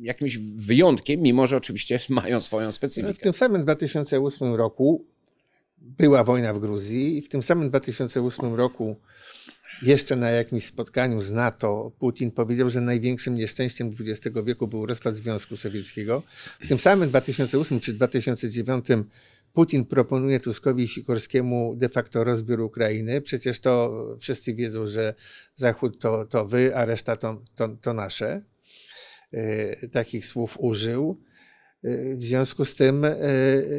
jakimś wyjątkiem, mimo że oczywiście mają swoją specyfikę. W tym samym 2008 roku była wojna w Gruzji i w tym samym 2008 roku jeszcze na jakimś spotkaniu z NATO Putin powiedział, że największym nieszczęściem XX wieku był rozpad Związku Sowieckiego. W tym samym 2008 czy 2009 Putin proponuje Tuskowi i Sikorskiemu de facto rozbiór Ukrainy. Przecież to wszyscy wiedzą, że Zachód to, to wy, a reszta to, to, to nasze. E, takich słów użył. E, w związku z tym, e,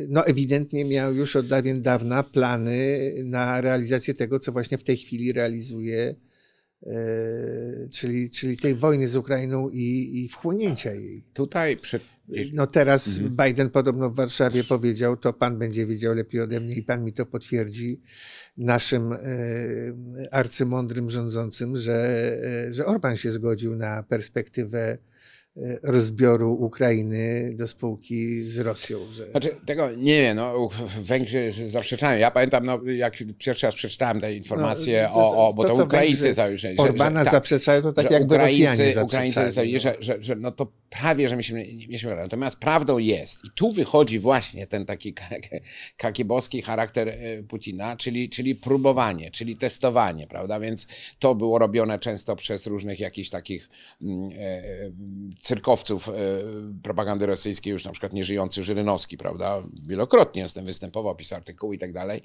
no ewidentnie miał już od dawien dawna plany na realizację tego, co właśnie w tej chwili realizuje, czyli, czyli tej wojny z Ukrainą i, i wchłonięcia jej. Tutaj przy no teraz mhm. Biden podobno w Warszawie powiedział, to pan będzie wiedział lepiej ode mnie i pan mi to potwierdzi naszym e, arcymądrym rządzącym, że, e, że Orban się zgodził na perspektywę E, rozbioru Ukrainy do spółki z Rosją. Że... Znaczy, tego nie wiem, no, Węgrzy zaprzeczają. Ja pamiętam, no, jak pierwszy raz przeczytałem te informacje no, to, to, o, o, bo to, to Ukraińcy zawsze... Orbana tak, zaprzeczają, to tak jak Ukraińcy, zaprzeczają. Ukraińcy, no. Że, że, że, no to prawie, że myśmy, myśmy... Natomiast prawdą jest, i tu wychodzi właśnie ten taki kakiboski charakter e, Putina, czyli, czyli próbowanie, czyli testowanie, prawda? Więc to było robione często przez różnych jakichś takich mm, e, cyrkowców e, propagandy rosyjskiej, już na przykład nieżyjący Żyrynowski, prawda? Wielokrotnie jestem występował, pisał artykuły i tak dalej.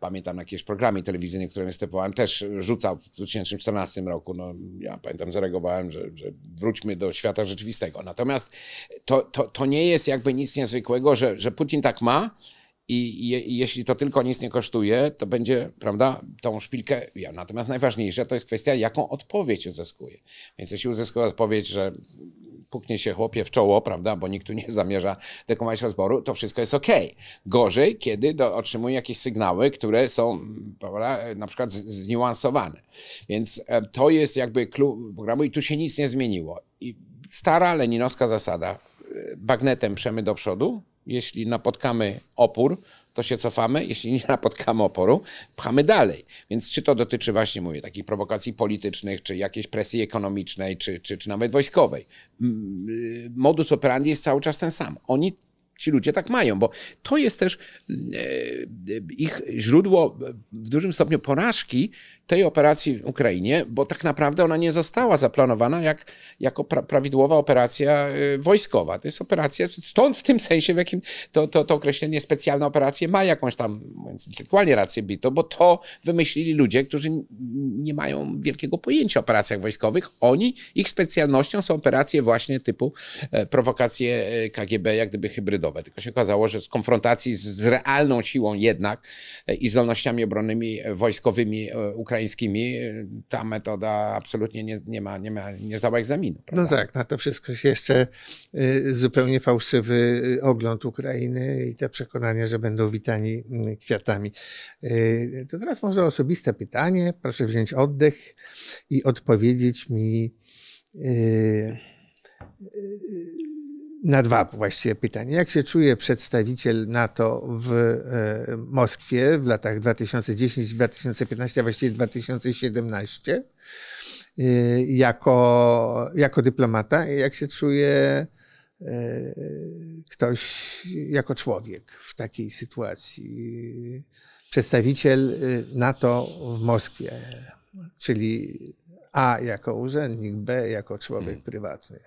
Pamiętam na jakieś programie telewizyjne, które występowałem, też rzucał w 2014 roku. No, ja pamiętam, zareagowałem, że, że wróćmy do świata rzeczywistego. Natomiast to, to, to nie jest jakby nic niezwykłego, że, że Putin tak ma, i, je, i, jeśli to tylko nic nie kosztuje, to będzie, prawda, tą szpilkę. Ja. Natomiast najważniejsze to jest kwestia, jaką odpowiedź uzyskuje. Więc jeśli uzyskuje odpowiedź, że puknie się chłopie w czoło, prawda, bo nikt tu nie zamierza dekomować rozboru, to wszystko jest ok. Gorzej, kiedy do, jakieś sygnały, które są prawda, na przykład zniuansowane. Więc e, to jest jakby klub programu i tu się nic nie zmieniło. I stara leninowska zasada, e, bagnetem przemy do przodu, jeśli napotkamy opór, to się cofamy, jeśli nie napotkamy oporu, pchamy dalej. Więc czy to dotyczy właśnie, mówię, takich prowokacji politycznych, czy jakiejś presji ekonomicznej, czy, czy, czy nawet wojskowej. Modus operandi jest cały czas ten sam. Oni ci ludzie tak mają, bo to jest też e, e, ich źródło w dużym stopniu porażki tej operacji w Ukrainie, bo tak naprawdę ona nie została zaplanowana jak, jako pra, prawidłowa operacja y, wojskowa. To jest operacja, stąd w tym sensie, w jakim to, to, to określenie specjalne operacje ma jakąś tam, mówiąc intelektualnie rację bito, bo to wymyślili ludzie, którzy nie mają wielkiego pojęcia o operacjach wojskowych. Oni, ich specjalnością są operacje właśnie typu e, prowokacje e, KGB, jak gdyby hybrydowe. Tylko się okazało, że z konfrontacji z, z realną siłą jednak e, i zdolnościami obronnymi wojskowymi Ukrainy ukraińskimi ta metoda absolutnie nie, nie, ma, nie, ma, nie zdała egzaminu. No prawda? No tak, na to wszystko się jeszcze y, zupełnie fałszywy y, ogląd Ukrainy i te przekonania, że będą witani mm, kwiatami. Y, to teraz może osobiste pytanie. Proszę wziąć oddech i odpowiedzieć mi na dwa właściwie pytania. Jak się czuje przedstawiciel NATO w e, Moskwie w latach 2010-2015, a właściwie 2017 e, jako, jako dyplomata? Jak się czuje e, ktoś jako człowiek w takiej sytuacji? Przedstawiciel NATO w Moskwie, czyli A jako urzędnik, B jako człowiek hmm. prywatny.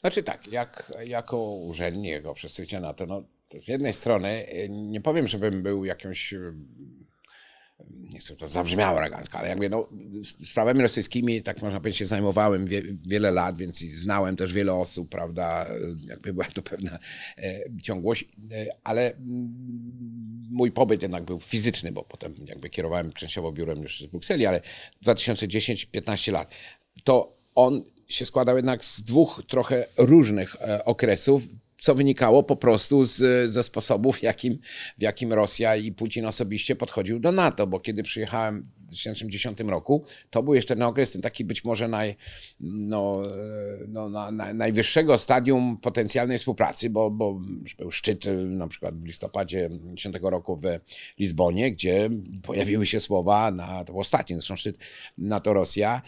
Znaczy tak, jak, jako urzędnik, jako przedstawiciel NATO, no, z jednej strony e, nie powiem, żebym był jakimś e, nie chcę, to zabrzmiało elegancko, ale jakby no, sprawami rosyjskimi, tak można powiedzieć, się zajmowałem wie, wiele lat, więc znałem też wiele osób, prawda, e, jakby była to pewna e, ciągłość, e, ale mój pobyt jednak był fizyczny, bo potem jakby kierowałem częściowo biurem już z Brukseli, ale 2010-15 lat, to on się składał jednak z dwóch trochę różnych e, okresów co wynikało po prostu z, ze sposobów, jakim, w jakim Rosja i Putin osobiście podchodził do NATO, bo kiedy przyjechałem 2010 roku. To był jeszcze na okres, ten taki być może naj, no, e, no, na, na, najwyższego stadium potencjalnej współpracy, bo, bo był szczyt e, na przykład w listopadzie 10 roku w Lizbonie, gdzie pojawiły się słowa, na, to był ostatni zresztą szczyt NATO-Rosja,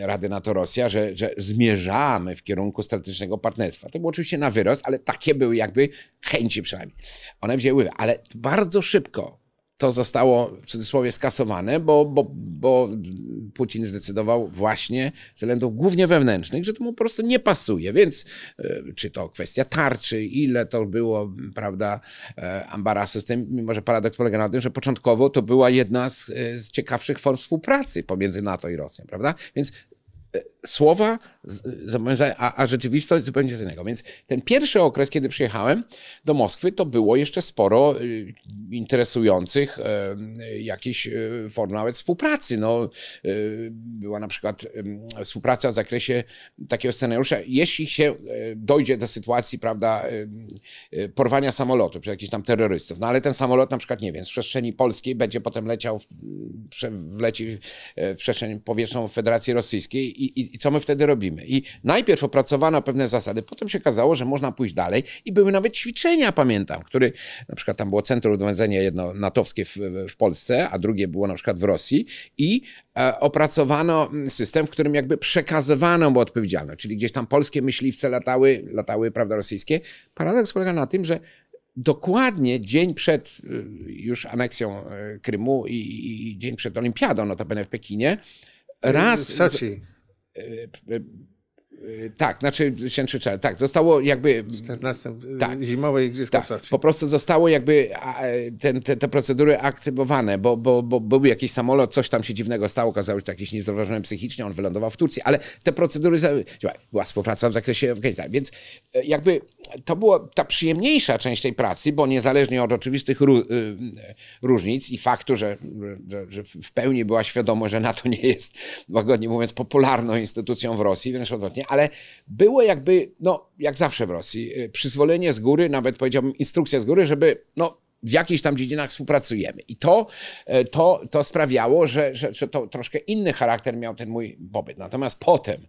e, Rady NATO-Rosja, że, że zmierzamy w kierunku strategicznego partnerstwa. To było oczywiście na wyrost, ale takie były jakby chęci przynajmniej. One wzięły, ale bardzo szybko to zostało w cudzysłowie skasowane, bo, bo, bo Putin zdecydował właśnie z względów głównie wewnętrznych, że to mu po prostu nie pasuje. Więc e, czy to kwestia tarczy, ile to było, prawda, e, ambarasu z tym, mimo że paradoks polega na tym, że początkowo to była jedna z, e, z ciekawszych form współpracy pomiędzy NATO i Rosją, prawda? Więc słowa, zobowiązania, a, a rzeczywistość zupełnie z innego. Więc ten pierwszy okres, kiedy przyjechałem do Moskwy, to było jeszcze sporo y, interesujących y, jakichś y, form nawet współpracy. No, była na przykład współpraca w zakresie takiego scenariusza, jeśli się dojdzie do sytuacji, prawda, porwania samolotu przez jakichś tam terrorystów, no ale ten samolot na przykład, nie wiem, z przestrzeni polskiej będzie potem leciał, w, wleci w przestrzeń powietrzną Federacji Rosyjskiej i, i, co my wtedy robimy. I najpierw opracowano pewne zasady, potem się okazało, że można pójść dalej i były nawet ćwiczenia, pamiętam, który na przykład tam było centrum dowodzenia jedno natowskie w, w Polsce, a drugie było na przykład w Rosji i e, opracowano mm, system, w którym jakby przekazywano mu odpowiedzialność, czyli gdzieś tam polskie myśliwce latały, latały, prawda, rosyjskie. Paradoks polega na tym, że dokładnie dzień przed y, już aneksją e, Krymu i, i, dzień przed Olimpiadą, notabene w Pekinie, raz. W Soczi. E, e, tak, znaczy się krzyczałem, tak, zostało jakby... 14 e, tak, zimowe igrzyska tak, w Po prostu zostało jakby ten, te, te procedury aktywowane, bo, bo, bo był jakiś samolot, coś tam się dziwnego stało, okazało się, jakiś niezrównoważony psychicznie, on wylądował w Turcji, ale te procedury... Była współpraca w zakresie Afganistanu, więc jakby to była ta przyjemniejsza część tej pracy, bo niezależnie od oczywistych ró y, y, różnic i faktu, że, że, że, w pełni była świadomość, że NATO nie jest, łagodnie mówiąc, popularną instytucją w Rosji, wręcz odwrotnie, ale było jakby, no jak zawsze w Rosji, y, przyzwolenie z góry, nawet powiedziałbym instrukcja z góry, żeby no, w jakichś tam dziedzinach współpracujemy. I to, to, to sprawiało, że, że, że to troszkę inny charakter miał ten mój pobyt. Natomiast potem,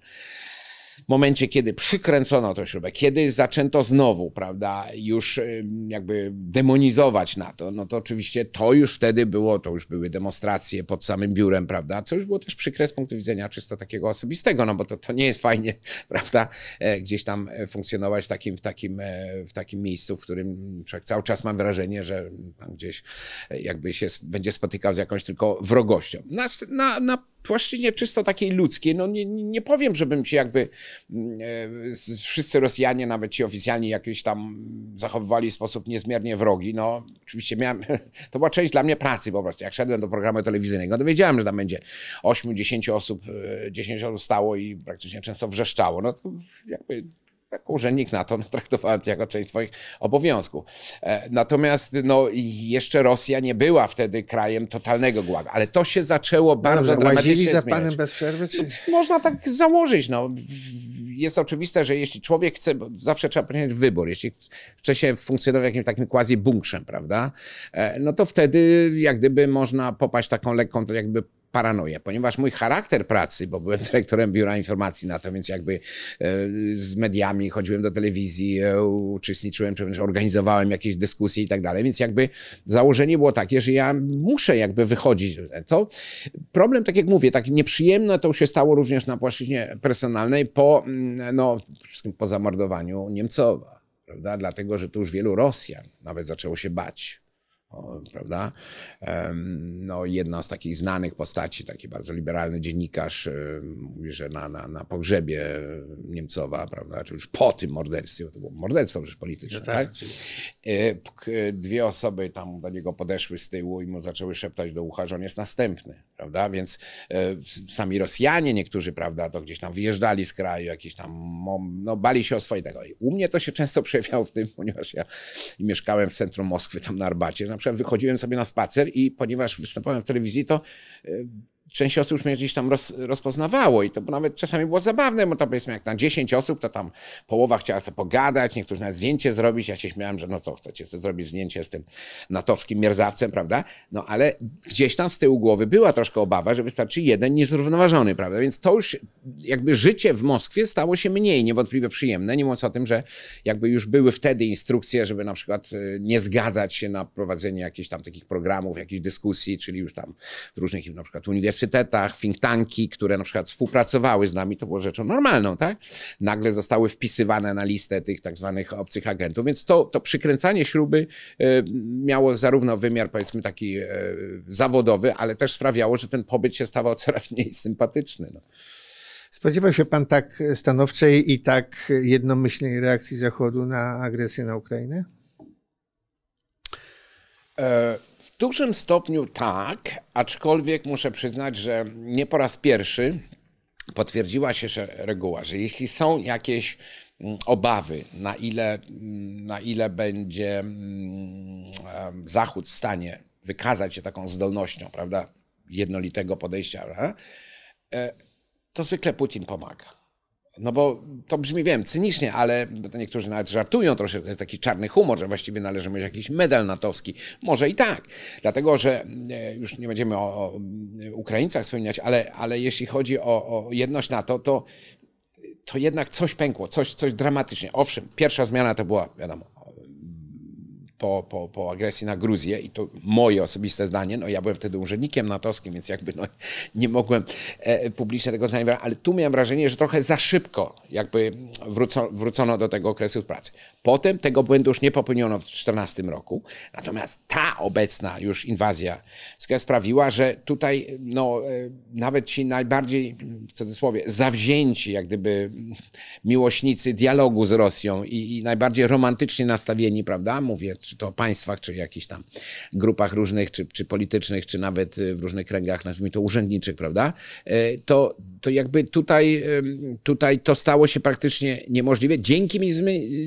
w momencie, kiedy przykręcono tę śrubę, kiedy zaczęto znowu, prawda, już y, jakby demonizować NATO, no to oczywiście to już wtedy było, to już były demonstracje pod samym biurem, prawda, co już było też przykre z punktu widzenia czysto takiego osobistego, no bo to, to nie jest fajnie, prawda, e, gdzieś tam e, funkcjonować w takim, w takim, e, w takim miejscu, w którym człowiek cały czas mam wrażenie, że gdzieś jakby się będzie spotykał z jakąś tylko wrogością. Na, na, na płaszczyźnie czysto takiej ludzkiej, no nie, nie powiem, żebym się jakby mm, e, wszyscy Rosjanie, nawet ci oficjalni jakieś tam zachowywali w sposób niezmiernie wrogi. No oczywiście miałem, to była część dla mnie pracy po prostu. Jak szedłem do programu telewizyjnego, dowiedziałem, wiedziałem, że tam będzie 8-10 osób, 10 e, osób stało i praktycznie często wrzeszczało. No to jakby jako urzędnik NATO no, traktowałem to jako część swoich obowiązków. E, natomiast no, jeszcze Rosja nie była wtedy krajem totalnego gułaga, ale to się zaczęło no bardzo Dobrze, dramatycznie za panem bez przerwy? Czy... No, można tak założyć. No. Jest oczywiste, że jeśli człowiek chce, zawsze trzeba podjąć wybór, jeśli chce się funkcjonować jakimś takim quasi bunkrem, prawda, e, no to wtedy jak gdyby można popaść taką lekką, to jakby paranoję, ponieważ mój charakter pracy, bo byłem dyrektorem Biura Informacji na to, więc jakby e, z mediami chodziłem do telewizji, e, uczestniczyłem, czy organizowałem jakieś dyskusje i tak dalej, więc jakby założenie było takie, że ja muszę jakby wychodzić. To problem, tak jak mówię, tak nieprzyjemne to się stało również na płaszczyźnie personalnej po, mm, no, wszystkim po zamordowaniu Niemcowa, prawda? Dlatego, że tu już wielu Rosjan nawet zaczęło się bać prawda? No, jedna z takich znanych postaci, taki bardzo liberalny dziennikarz, y, mówi, że na, na, na pogrzebie Niemcowa, prawda, czy już po tym morderstwie, bo to było morderstwo przecież polityczne, no tak, tak? Y, dwie osoby tam do niego podeszły z tyłu i mu zaczęły szeptać do ucha, że on jest następny, prawda? Więc e, sami Rosjanie niektórzy, prawda, to gdzieś tam wyjeżdżali z kraju, jakieś tam, no, bali się o swojego tego. I u mnie to się często przejawiało w tym, ponieważ ja mieszkałem w centrum Moskwy, tam na Arbacie, na przykład wychodziłem sobie na spacer i ponieważ występowałem w telewizji, to e, część osób już mnie gdzieś tam roz, rozpoznawało i to nawet czasami było zabawne, bo to powiedzmy jak na 10 osób, to tam połowa chciała sobie pogadać, niektórzy nawet zdjęcie zrobić, ja się śmiałem, że no co, chcecie sobie zrobić zdjęcie z tym natowskim mierzawcem, prawda? No ale gdzieś tam z tyłu głowy była troszkę obawa, że wystarczy jeden niezrównoważony, prawda? Więc to już jakby życie w Moskwie stało się mniej niewątpliwie przyjemne, nie mówiąc o tym, że jakby już były wtedy instrukcje, żeby na przykład y, nie zgadzać się na prowadzenie jakichś tam takich programów, jakichś dyskusji, czyli już tam w różnych na przykład uniwersytetach uniwersytetach, think tanki, które na przykład współpracowały z nami, to było rzeczą normalną, tak? Nagle zostały wpisywane na listę tych tak zwanych obcych agentów, więc to, to przykręcanie śruby y, miało zarówno wymiar powiedzmy taki y, zawodowy, ale też sprawiało, że ten pobyt się stawał coraz mniej sympatyczny. No. Spodziewał się pan tak stanowczej i tak jednomyślnej reakcji Zachodu na agresję na Ukrainę? E, dużym stopniu tak, aczkolwiek muszę przyznać, że nie po raz pierwszy potwierdziła się reguła, że jeśli są jakieś mm, obawy, na ile, mm, na ile będzie mm, Zachód w stanie wykazać się taką zdolnością, prawda, jednolitego podejścia, e, to zwykle Putin pomaga. No bo to brzmi, wiem, cynicznie, ale no to niektórzy nawet żartują troszeczkę, to jest taki czarny humor, że właściwie należy mieć jakiś medal natowski. Może i tak, dlatego że e, już nie będziemy o, o Ukraińcach wspominać, ale, ale jeśli chodzi o, o jedność NATO, to to jednak coś pękło, coś, coś dramatycznie. Owszem, pierwsza zmiana to była, wiadomo, po, po, po agresji na Gruzję i to moje osobiste zdanie, no ja byłem wtedy urzędnikiem natowskim, więc jakby no, nie mogłem e, publicznie tego zdania, ale tu miałem wrażenie, że trochę za szybko jakby wróco, wrócono do tego okresu pracy. Potem tego błędu już nie popełniono w 2014 roku, natomiast ta obecna już inwazja sprawiła, że tutaj no, e, nawet ci najbardziej, w cudzysłowie, zawzięci jak gdyby miłośnicy dialogu z Rosją i, i najbardziej romantycznie nastawieni, prawda, mówię, czy to państwach, czy jakichś tam grupach różnych, czy, czy politycznych, czy nawet y, w różnych kręgach, nazwijmy to urzędniczych, prawda? E, to, to jakby tutaj, tutaj to stało się praktycznie niemożliwe dzięki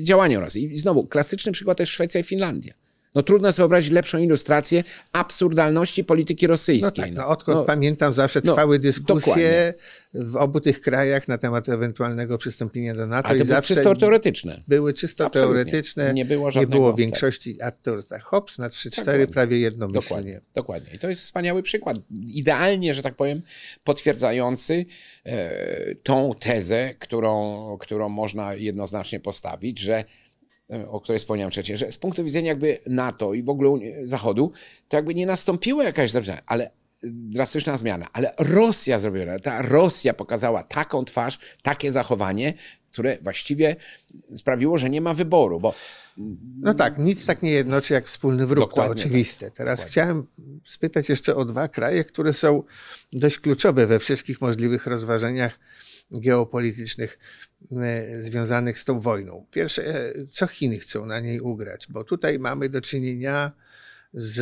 działaniom Rosji. I znowu, klasyczny przykład to jest Szwecja i Finlandia. No trudno sobie wyobrazić lepszą ilustrację absurdalności polityki rosyjskiej. No tak, no, no odkąd no, pamiętam zawsze no, trwały no, dyskusje dokładnie. w obu tych krajach na temat ewentualnego przystąpienia do NATO. Ale to były czysto teoretyczne. Były czysto Absolutnie. teoretyczne. Nie było żadnego. Nie było większości tak. aktorów. Hops na 3-4 tak, prawie jednomyślnie. Dokładnie, dokładnie. I to jest wspaniały przykład. Idealnie, że tak powiem, potwierdzający e, tą tezę, którą, którą można jednoznacznie postawić, że E, o której wspomniałem wcześniej, że z punktu widzenia jakby NATO i w ogóle Zachodu, to jakby nie nastąpiła jakaś zmiana, ale drastyczna zmiana, ale Rosja zrobiła, ta Rosja pokazała taką twarz, takie zachowanie, które właściwie sprawiło, że nie ma wyboru, bo... No tak, nic tak nie jednoczy jak wspólny wróg, Dokładnie to oczywiste. Tak. Teraz Dokładnie. chciałem spytać jeszcze o dwa kraje, które są dość kluczowe we wszystkich możliwych rozważeniach geopolitycznych e, związanych z tą wojną. Pierwsze, e, co Chiny chcą na niej ugrać, bo tutaj mamy do czynienia z,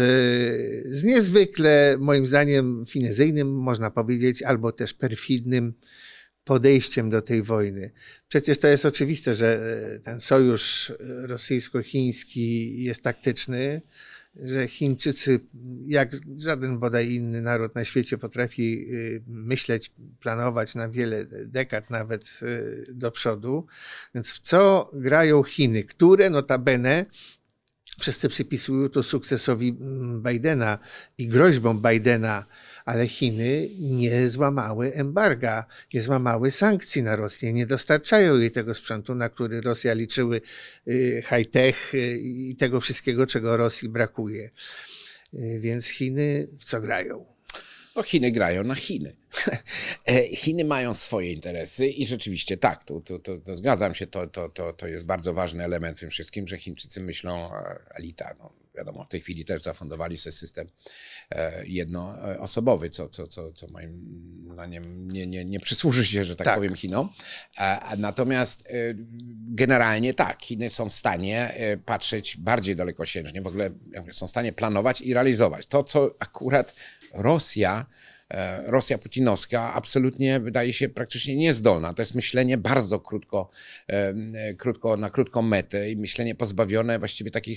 z niezwykle, moim zdaniem, finezyjnym, można powiedzieć, albo też perfidnym podejściem do tej wojny. Przecież to jest oczywiste, że e, ten sojusz rosyjsko-chiński jest taktyczny, że Chińczycy, jak żaden bodaj inny naród na świecie, potrafi y, myśleć, planować na wiele dekad nawet y, do przodu. Więc w co grają Chiny, które notabene wszyscy przypisują to sukcesowi mm, Bidena i groźbą Bidena ale Chiny nie złamały embarga, nie złamały sankcji na Rosję, nie dostarczają jej tego sprzętu, na który Rosja liczyły y, high-tech y, i tego wszystkiego, czego Rosji brakuje. Y, więc Chiny w co grają? No Chiny grają na Chiny. E, Chiny mają swoje interesy i rzeczywiście tak, to, to, to, to zgadzam się, to, to, to, to jest bardzo ważny element w tym wszystkim, że Chińczycy myślą, e, elita, no, wiadomo, w tej chwili też zafundowali sobie system e, jednoosobowy, co, co, co, co moim zdaniem nie, nie, nie przysłuży się, że tak, tak. powiem, Chinom. E, natomiast e, generalnie tak, Chiny są w stanie patrzeć bardziej dalekosiężnie, w ogóle są w stanie planować i realizować. To, co akurat Rosja. Rosja putinowska absolutnie wydaje się praktycznie niezdolna. To jest myślenie bardzo krótko, krótko na krótką metę i myślenie pozbawione właściwie takiej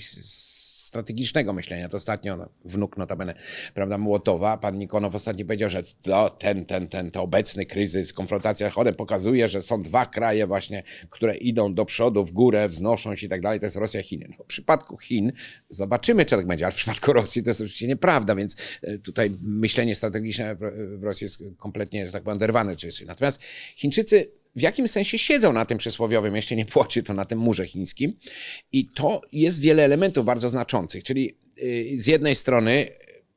strategicznego myślenia. To ostatnio no, wnuk notabene, prawda, Młotowa, pan Nikonow ostatnio powiedział, że to, ten, ten, ten, to obecny kryzys, konfrontacja chodę pokazuje, że są dwa kraje właśnie, które idą do przodu, w górę, wznoszą się i tak dalej. To jest Rosja, Chiny. No, w przypadku Chin zobaczymy, czy tak będzie, ale w przypadku Rosji to jest oczywiście nieprawda, więc e, tutaj myślenie strategiczne w Rosji jest kompletnie, że tak powiem, derwane. Natomiast Chińczycy w jakim sensie siedzą na tym przysłowiowym, jeśli nie płocie, to na tym murze chińskim. I to jest wiele elementów bardzo znaczących, czyli y, z jednej strony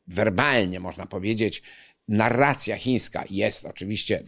werbalnie można powiedzieć, narracja chińska jest oczywiście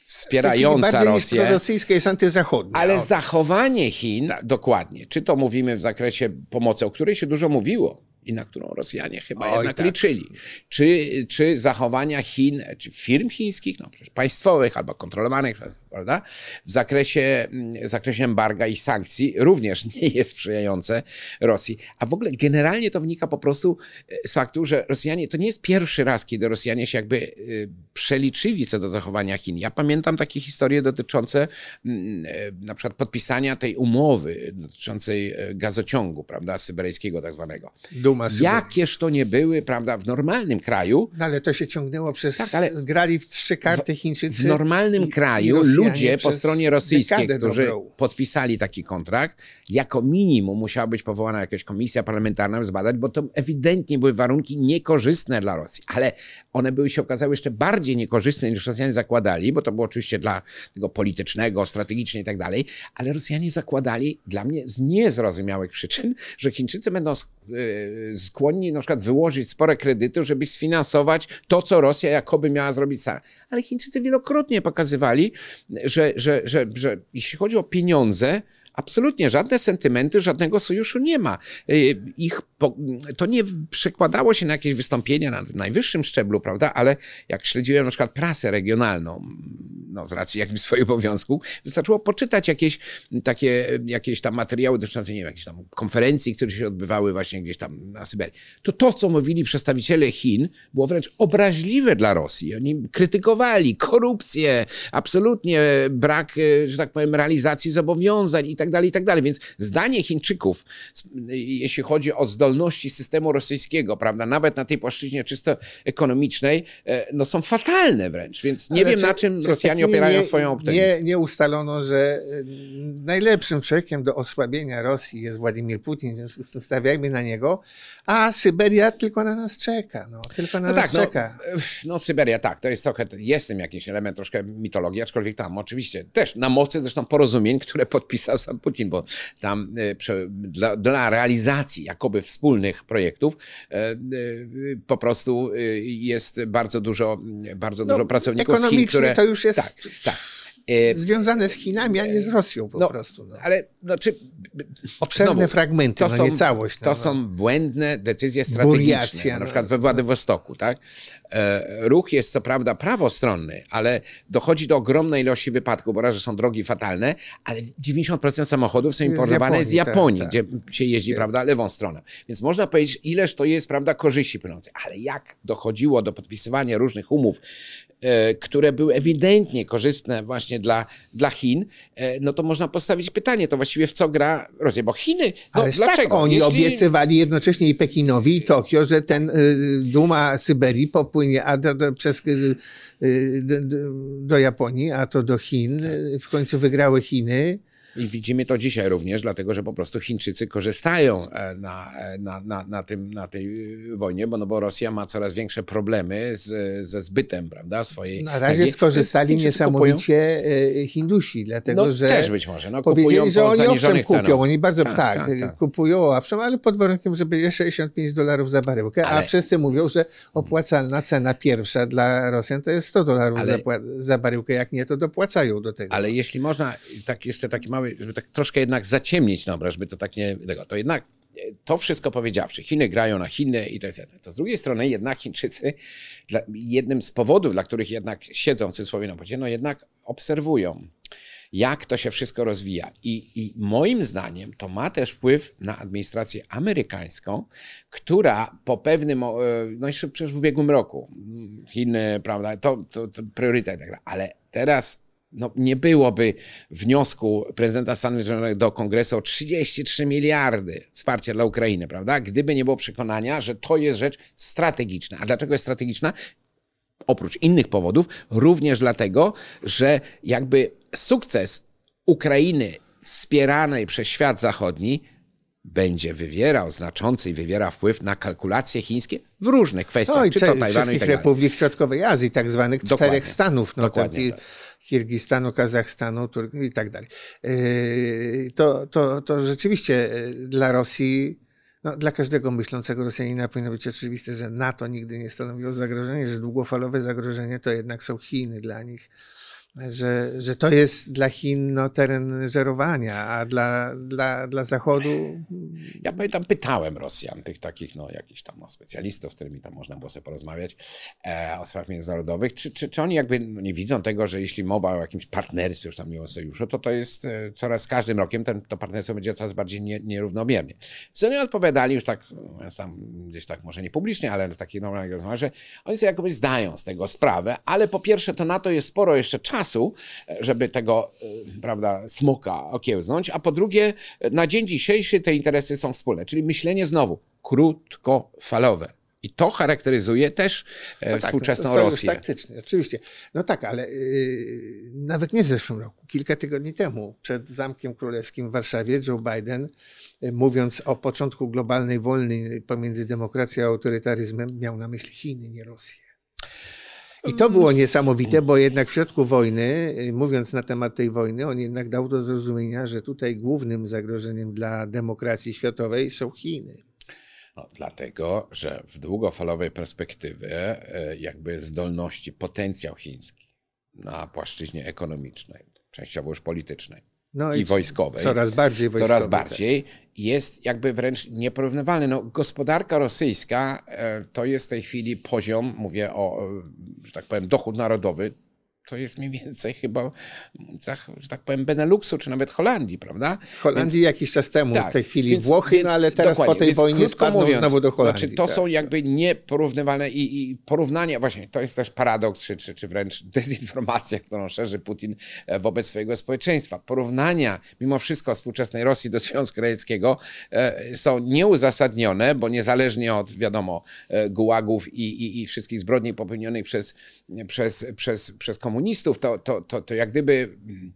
wspierająca Rosję. rosyjska jest antyzachodnia. Ale zachowanie Chin, tak. dokładnie, czy to mówimy w zakresie pomocy, o której się dużo mówiło, i na którą Rosjanie chyba Oj, jednak tak. liczyli. Czy, czy zachowania Chin, czy firm chińskich, no państwowych albo kontrolowanych przez prawda? W zakresie, w mm, zakresie embarga i sankcji również nie jest sprzyjające Rosji. A w ogóle generalnie to wynika po prostu e, z faktu, że Rosjanie, to nie jest pierwszy raz, kiedy Rosjanie się jakby y, przeliczyli co do zachowania Chin. Ja pamiętam takie historie dotyczące mm, e, na przykład podpisania tej umowy dotyczącej e, gazociągu, prawda, syberyjskiego tak zwanego. Duma Jakież to nie były, prawda, w normalnym kraju. No ale to się ciągnęło przez... Tak, ale grali w trzy karty Chińczycy. W normalnym kraju ludzie po stronie rosyjskiej, którzy dobrą. podpisali taki kontrakt, jako minimum musiała być powołana jakaś komisja parlamentarna, by zbadać, bo to ewidentnie były warunki niekorzystne dla Rosji. Ale one były się okazały jeszcze bardziej niekorzystne niż Rosjanie zakładali, bo to było oczywiście dla tego politycznego, strategicznie i tak dalej, ale Rosjanie zakładali dla mnie z niezrozumiałych przyczyn, że Chińczycy będą y, skłonni na przykład wyłożyć spore kredyty, żeby sfinansować to, co Rosja jakoby miała zrobić sama. Ale Chińczycy wielokrotnie pokazywali, że, że, że, że jeśli chodzi o pieniądze, absolutnie żadne sentymenty, żadnego sojuszu nie ma. Y, ich Mm, to nie przekładało się na jakieś wystąpienia na najwyższym szczeblu, prawda? Ale jak śledziłem na przykład prasę regionalną, mm, no z racji jakimś swoim obowiązku, wystarczyło poczytać jakieś mm, takie, jakieś tam materiały dotyczące, nie wiem, jakichś tam konferencji, które się odbywały właśnie gdzieś tam na Syberii. To to, co mówili przedstawiciele Chin, było wręcz obraźliwe dla Rosji. Oni krytykowali korupcję, absolutnie brak, e, że tak powiem, realizacji zobowiązań i tak dalej, i tak dalej. Więc zdanie Chińczyków, jeśli chodzi o zdolność zdolności systemu rosyjskiego, prawda, nawet na tej płaszczyźnie czysto ekonomicznej, e, no są fatalne wręcz, więc nie Ale wiem czy, na czym Rosjanie opierają nie, swoją optymizm. Nie, nie ustalono, że e, najlepszym człowiekiem do osłabienia Rosji jest Władimir Putin, więc stawiajmy na niego, a Syberia tylko na nas czeka, no, tylko na no nas tak, no, czeka. No, no Syberia tak, to jest trochę, jestem jakiś element troszkę mitologii, aczkolwiek tam oczywiście też na mocy zresztą porozumień, które podpisał sam Putin, bo tam e, dla, dla realizacji jakoby w wspólnych projektów, e, e, po prostu e, jest bardzo dużo, bardzo no, dużo pracowników z Chin, które... to już jest... Tak, tak. E, Związane z Chinami, a nie z e, Rosją po no, prostu. No. Ale znaczy, no, Obszerne znowu, fragmenty, to no, są, nie całość. No, to no. są błędne decyzje strategiczne, Buriacja, na przykład we Władywostoku. Tak? E, ruch jest co prawda prawostronny, ale dochodzi do ogromnej ilości wypadków, bo raz, że są drogi fatalne, ale 90% samochodów są importowane z Japonii, z tak, Japonii tak, gdzie tak. się jeździ prawda, lewą stroną. Więc można powiedzieć, ileż to jest prawda, korzyści płynące. Ale jak dochodziło do podpisywania różnych umów E, które były ewidentnie korzystne właśnie dla, dla Chin, e, no to można postawić pytanie, to właściwie w co gra Rosja? Bo Chiny, no Ależ tak, dlaczego? Tak, oni Jeśli... obiecywali jednocześnie i Pekinowi, i Tokio, że ten e, Duma Syberii popłynie a do, do przez, do, do, Japonii, a to do Chin. Tak. W końcu wygrały Chiny. I widzimy to dzisiaj również, dlatego że po prostu Chińczycy korzystają e, na, e, na, na, na, tym, na tej e, wojnie, bo, no bo Rosja ma coraz większe problemy z, ze zbytem, prawda? Swojej, na razie skorzystali niesamowicie kupują... Hindusi, dlatego no, że. Też być może. No, powiedzieli, że oni owszem kupią, ceną. oni bardzo tak, tak, tak, tak. kupują owszem, ale pod warunkiem, że je 65 dolarów za baryłkę, ale... a wszyscy mówią, że opłacalna cena pierwsza dla Rosjan to jest 100 dolarów ale... za, za baryłkę, jak nie, to dopłacają do tego. Ale jeśli można, tak jeszcze taki mały żeby, tak troszkę jednak zaciemnić na obraz, żeby to tak nie tego, to jednak e, to wszystko powiedziawszy, Chiny grają na Chiny i to jest jedno. To z drugiej strony jednak Chińczycy, dla, jednym z powodów, dla których jednak siedzą w cudzysłowie na podzie, no jednak obserwują, jak to się wszystko rozwija. I, I moim zdaniem to ma też wpływ na administrację amerykańską, która po pewnym, e, no jeszcze przecież w ubiegłym roku, mm, Chiny, prawda, to, to, to priorytet, tak, ale teraz no, nie byłoby wniosku prezydenta Stanów Zjednoczonych do Kongresu o 33 miliardy wsparcia dla Ukrainy, prawda? Gdyby nie było przekonania, że to jest rzecz strategiczna. A dlaczego jest strategiczna? Oprócz innych powodów, również dlatego, że jakby sukces Ukrainy wspieranej przez świat zachodni będzie wywierał znaczący i wywiera wpływ na kalkulacje chińskie w różnych kwestiach, no i czy to Tajwanu i tak dalej. republik środkowej Azji, tak zwanych Dokładnie. czterech stanów. No Dokładnie. Tak. Kirgistanu, Kazachstanu Tur i tak dalej. Yy, to, to, to rzeczywiście yy, dla Rosji, no, dla każdego myślącego Rosjanina powinno być oczywiste, że NATO nigdy nie stanowiło zagrożenia, że długofalowe zagrożenie to jednak są Chiny dla nich że, że to jest dla Chin no, teren żerowania, a dla, dla, dla Zachodu. Mm. Ja pamiętam, pytałem Rosjan, tych takich, no, jakichś tam no, specjalistów, z którymi tam można było sobie porozmawiać e, o sprawach międzynarodowych, czy, czy, czy oni jakby no, nie widzą tego, że jeśli mowa o jakimś partnerstwie, już tam miło sojuszu, to to jest e, coraz każdym rokiem ten, to partnerstwo będzie coraz bardziej nie, nierównomiernie. Co oni odpowiadali już tak, sam tam gdzieś tak, może nie publicznie, ale w takich normalnych rozmowie, że oni sobie jakoby zdają z tego sprawę, ale po pierwsze, to na to jest sporo jeszcze czasu, czasu, żeby tego, y, prawda, smoka okiełznąć, a po drugie, na dzień dzisiejszy te interesy są wspólne, czyli myślenie znowu krótkofalowe. I to charakteryzuje też e, no tak, współczesną tak, no Rosję. taktyczny, oczywiście. No tak, ale yy, nawet nie w zeszłym roku, kilka tygodni temu, przed Zamkiem Królewskim w Warszawie, Joe Biden, yy, mówiąc o początku globalnej wojny pomiędzy demokracją a autorytaryzmem, miał na myśli Chiny, nie Rosję. I to było mhm. niesamowite, bo jednak w środku wojny, y, mówiąc na temat tej wojny, on jednak dał do zrozumienia, że tutaj głównym zagrożeniem dla demokracji światowej są Chiny. No, dlatego, że w długofalowej perspektywie y, jakby zdolności, potencjał chiński na płaszczyźnie ekonomicznej, częściowo już politycznej, no i, i wojskowej. Coraz bardziej wojskowej. Coraz tak. bardziej. Jest jakby wręcz nieporównywalny. No, gospodarka rosyjska e, to jest w tej chwili poziom, mówię o, e, że tak powiem, dochód narodowy to jest mniej więcej chyba, że tak powiem, Beneluxu, czy nawet Holandii, prawda? Holandii więc, jakiś czas temu, tak, w tej chwili więc, Włochy, więc, no ale teraz po tej wojnie spadną znowu do znaczy, Holandii. Znaczy, to tak. są jakby nieporównywalne i, i porównania, właśnie to jest też paradoks, czy, czy, czy wręcz dezinformacja, którą szerzy Putin e, wobec swojego społeczeństwa. Porównania mimo wszystko współczesnej Rosji do Związku Radzieckiego e, są nieuzasadnione, bo niezależnie od, wiadomo, e, gułagów i, i, i wszystkich zbrodni popełnionych przez, przez, przez, przez komunizm, komunistów, to, to, to, to jak gdyby, mm,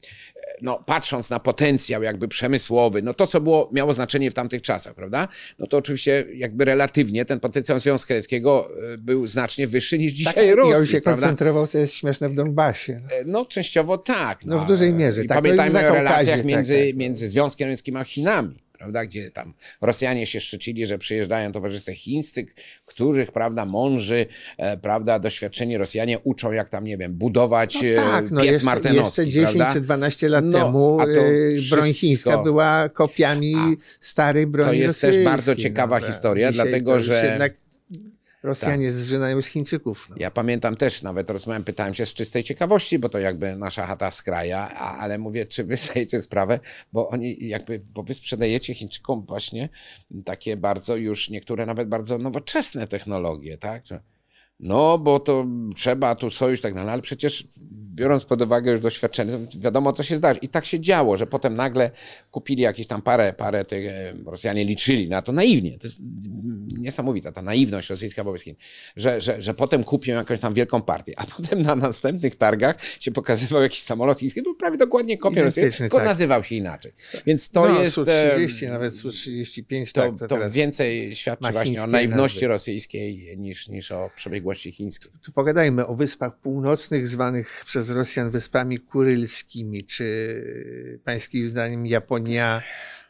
no, patrząc na potencjał jakby przemysłowy, no to, co było, miało znaczenie w tamtych czasach, prawda? No to oczywiście jakby relatywnie ten potencjał Związku Radzieckiego e, był znacznie wyższy niż tak, dzisiaj tak, Rosji, I on się prawda? koncentrował, co jest śmieszne, w Donbasie. E, no częściowo tak. No, no w dużej no, mierze. I tak, no pamiętajmy o relacjach tak, między, tak, tak. między Związkiem Radzieckim a Chinami prawda, gdzie tam Rosjanie się szczycili, że przyjeżdżają towarzysze chińscy, których, prawda, mądrzy, e, prawda, doświadczeni Rosjanie uczą, jak tam, nie wiem, budować no e, tak, no pies jeszcze, jeszcze 10 prawda? czy 12 lat no, temu e, broń chińska była kopiami starej broni To jest też bardzo ciekawa no, historia, dlatego że... jednak Rosjanie tak. zżynają z Chińczyków. No. Ja pamiętam też, nawet rozmawiałem, pytałem się z czystej ciekawości, bo to jakby nasza chata z kraja, a, ale mówię, czy wy zdajecie sprawę, bo oni jakby, bo wy sprzedajecie Chińczykom właśnie takie bardzo już, niektóre nawet bardzo nowoczesne technologie, tak? no bo to trzeba tu sojusz i tak dalej, no, ale przecież biorąc pod uwagę już doświadczenie, wiadomo co się zdarzy. I tak się działo, że potem nagle kupili jakieś tam parę, parę tych, e, Rosjanie liczyli na to naiwnie, to jest niesamowita ta naiwność rosyjska wobec Chin, że, że, że potem kupią jakąś tam wielką partię, a potem na następnych targach się pokazywał jakiś samolot chiński, był prawie dokładnie kopią rosyjskiego, tylko tak. nazywał się inaczej. Więc to no, jest... 30 nawet 35 to, tak, to, to więcej świadczy właśnie o naiwności nazwy. rosyjskiej niż, niż o przebiegłości odległości chińskiej. Tu pogadajmy o Wyspach Północnych, zwanych przez Rosjan Wyspami Kurylskimi. Czy pańskim zdaniem Japonia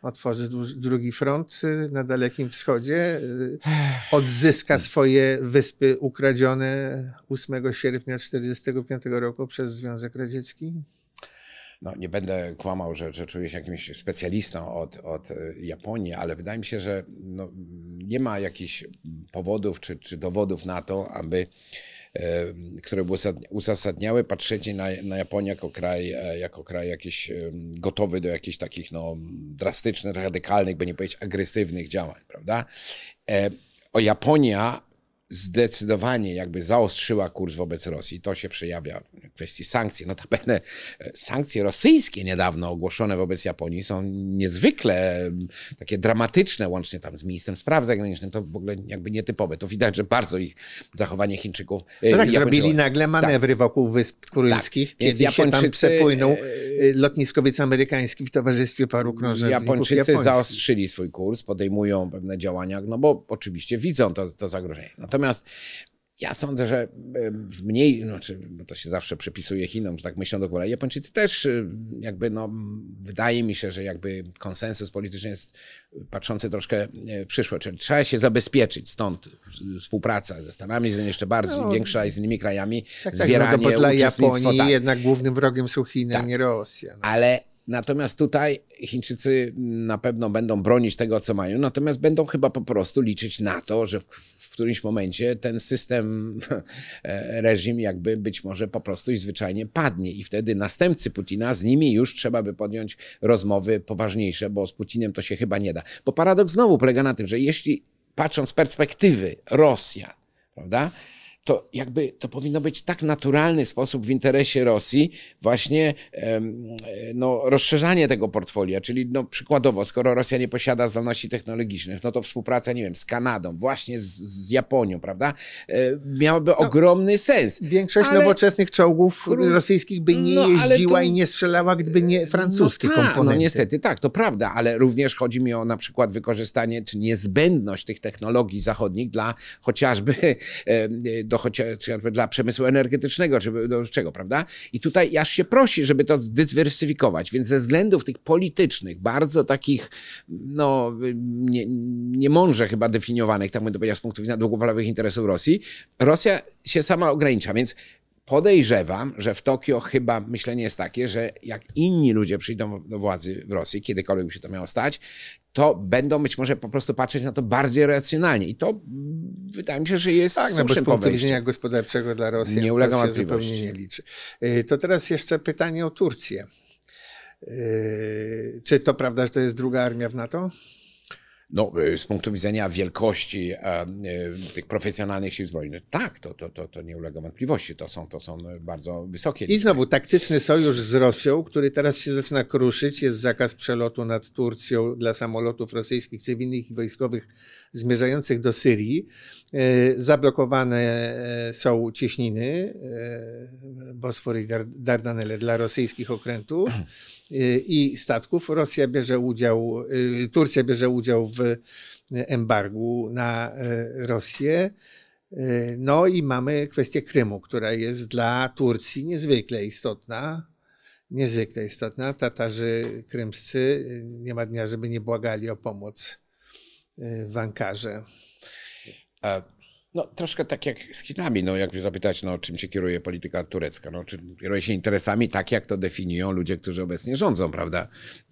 otworzy drugi front y, na Dalekim Wschodzie, y, odzyska swoje wyspy ukradzione 8 sierpnia 1945 roku przez Związek Radziecki? no, nie będę kłamał, że, że czuję się jakimś specjalistą od, od e, Japonii, ale wydaje mi się, że no, nie ma jakichś powodów czy, czy dowodów na to, aby e, które by uzasadniały patrzenie na, na Japonię jako kraj, e, jako kraj jakiś gotowy do jakichś takich no, drastycznych, radykalnych, by nie powiedzieć agresywnych działań, prawda? O Japonia zdecydowanie jakby zaostrzyła kurs wobec Rosji. To się przejawia w kwestii sankcji. Notabene e, sankcje rosyjskie niedawno ogłoszone wobec Japonii są niezwykle takie dramatyczne, łącznie tam z ministrem spraw zagranicznych. To w ogóle jakby nietypowe. To widać, że bardzo ich zachowanie Chińczyków... E, no tak, zrobili nagle tak. manewry tak. wokół Wysp Kuryłskich, tak. kiedy Japończycy... się tam przepłynął e, lotniskowiec amerykański w towarzystwie paru krążowników Japończycy japońskich. zaostrzyli swój kurs, podejmują pewne działania, no bo oczywiście widzą to, to zagrożenie. Natomiast Natomiast ja sądzę, że w mniej, znaczy, bo to się zawsze przypisuje Chinom, że tak myślą do góry. Japończycy też y, jakby, no, wydaje mi się, że jakby konsensus polityczny jest y, patrzący troszkę w e, przyszłość. Czyli trzeba się zabezpieczyć, stąd współpraca ze Stanami Zjednoczonymi jeszcze bardziej, no, większa i no. z innymi krajami, tak, tak zwieranie tak, no, bo dla Japonii tak. jednak głównym wrogiem są Chiny, tak. a nie Rosja. No. Ale Natomiast tutaj Chińczycy na pewno będą bronić tego, co mają, natomiast będą chyba po prostu liczyć na to, że w, w którymś momencie ten system, e, reżim jakby być może po prostu i zwyczajnie padnie. I wtedy następcy Putina, z nimi już trzeba by podjąć rozmowy poważniejsze, bo z Putinem to się chyba nie da. Bo paradoks znowu polega na tym, że jeśli patrząc z perspektywy Rosja, prawda? to jakby to powinno być tak naturalny sposób w interesie Rosji właśnie e, no, rozszerzanie tego portfolio. czyli no, przykładowo, skoro Rosja nie posiada zdolności technologicznych, no to współpraca, nie wiem, z Kanadą, właśnie z, z Japonią, prawda, e, miałaby no, ogromny sens. Większość ale... nowoczesnych czołgów rosyjskich by nie no, jeździła i nie strzelała, gdyby nie no francuskie tak, no, komponenty. No niestety, tak, to prawda, ale również chodzi mi o na przykład wykorzystanie czy niezbędność tych technologii zachodnich dla chociażby do chociażby dla przemysłu energetycznego, czy do czego, prawda? I tutaj aż się prosi, żeby to zdywersyfikować, więc ze względów tych politycznych, bardzo takich, no, nie, niemądrze chyba definiowanych, tak bym to powiedział, z punktu widzenia długofalowych interesów Rosji, Rosja się sama ogranicza, więc Podejrzewam, że w Tokio chyba myślenie jest takie, że jak inni ludzie przyjdą do władzy w Rosji, kiedykolwiek by się to miało stać, to będą być może po prostu patrzeć na to bardziej racjonalnie. I to mm, wydaje mi się, że jest Tak, no bo z punktu widzenia gospodarczego dla Rosji nie ulega to zupełnie nie liczy. Y, to teraz jeszcze pytanie o Turcję. Y, czy to prawda, że to jest druga armia w NATO? no, y, z punktu widzenia wielkości e, y, tych profesjonalnych sił zbrojnych. Tak, to, to, to, to nie ulega wątpliwości. To są, to są bardzo wysokie. I znowu taktyczny sojusz z Rosją, który teraz się zaczyna kruszyć. Jest zakaz przelotu nad Turcją dla samolotów rosyjskich, cywilnych i wojskowych zmierzających do Syrii. E, zablokowane e, są cieśniny Bosfor i Dardanele dla rosyjskich okrętów i statków. Rosja bierze udział, y, Turcja bierze udział w embargu na y, Rosję. Y, no i mamy kwestię Krymu, która jest dla Turcji niezwykle istotna. Niezwykle istotna. Tatarzy krymscy nie ma dnia, żeby nie błagali o pomoc w Ankarze. A no, troszkę tak jak z Chinami, no, jakby zapytać, no, czym się kieruje polityka turecka. No, czy kieruje się interesami tak, jak to definiują ludzie, którzy obecnie rządzą, prawda,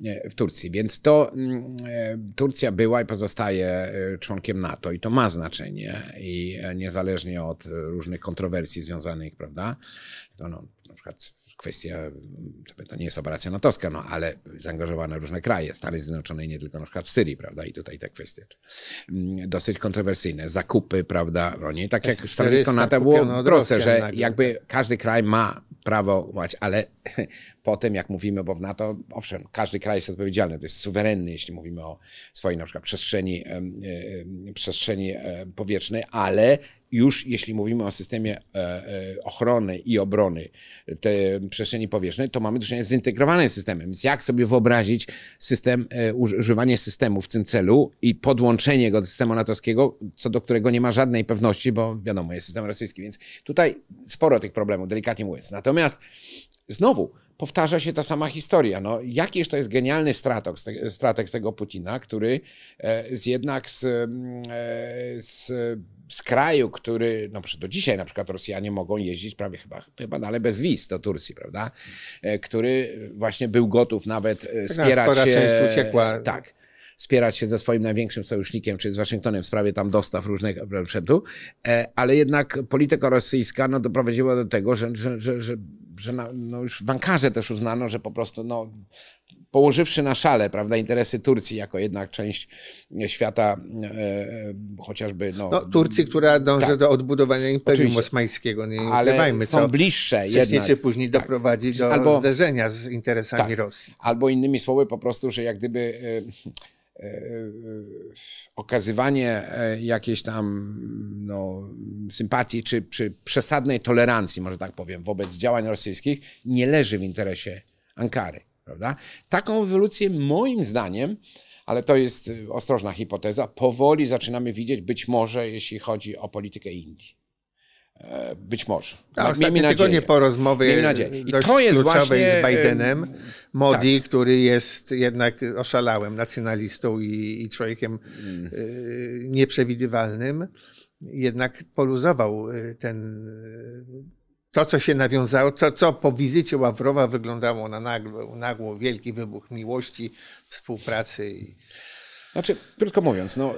e, w Turcji. Więc to mm, e, Turcja była i pozostaje e, członkiem NATO i to ma znaczenie. I niezależnie od różnych kontrowersji związanych, prawda, to no, na przykład kwestia, to nie jest operacja natowska, no ale zaangażowane różne kraje, Stany Zjednoczone i nie tylko na przykład w Syrii, prawda, i tutaj te kwestie mm, dosyć kontrowersyjne, zakupy, prawda, prawo, no Tak jak stanowisko NATO było proste, że nagle. jakby każdy kraj ma prawo ale po tym, jak mówimy, bo w NATO, owszem, każdy kraj jest odpowiedzialny, to jest suwerenny, jeśli mówimy o swojej na przykład przestrzeni, e, przestrzeni e, powietrznej, ale już jeśli mówimy o systemie e, e, ochrony i obrony tej przestrzeni powietrznej, to mamy do czynienia z zintegrowanym systemem. Więc jak sobie wyobrazić system, e, używanie systemu w tym celu i podłączenie go do systemu natowskiego, co do którego nie ma żadnej pewności, bo wiadomo, jest system rosyjski. Więc tutaj sporo tych problemów, delikatnie mówiąc. Natomiast znowu, powtarza się ta sama historia. No, jakiż to jest genialny stratok, stratek z tego Putina, który z jednak z, mm, z z kraju, który, no do dzisiaj na przykład Rosjanie mogą jeździć prawie chyba, chyba dalej bez wiz do Turcji, prawda? E, który właśnie był gotów nawet e, tak, no, wspierać, spora się... część uciekła. Tak spierać się ze swoim największym sojusznikiem, czyli z Waszyngtonem w sprawie tam dostaw różnych przedu, e, ale jednak polityka rosyjska no, doprowadziła do tego, że, że, że, że, że na, no już w Ankarze też uznano, że po prostu no, położywszy na szale prawda, interesy Turcji jako jednak część świata, e, e, chociażby. No, no, Turcji, która dąży tak. do odbudowania Imperium Oczywiście. Osmańskiego, nie ukrywajmy, są co bliższe jednak. czy później tak. doprowadzi do Albo, zderzenia z interesami tak. Rosji. Albo innymi słowy, po prostu, że jak gdyby. E, e, e okazywanie jakiejś tam no, sympatii czy, czy przesadnej tolerancji, może tak powiem, wobec działań rosyjskich nie leży w interesie Ankary. Prawda? Taką ewolucję moim zdaniem, ale to jest y, ostrożna hipoteza, powoli zaczynamy widzieć być może, jeśli chodzi o politykę Indii. E, być może. A nie Miejmy nadzieję. po rozmowie dość to jest kluczowej właśnie... z y, Bidenem, Modi, tak. który jest jednak oszalałym nacjonalistą i, i człowiekiem hmm. nieprzewidywalnym, jednak poluzował ten to, co się nawiązało, to, co po wizycie Ławrowa wyglądało na nagło, wielki wybuch miłości, współpracy. I... Znaczy, krótko mówiąc, no,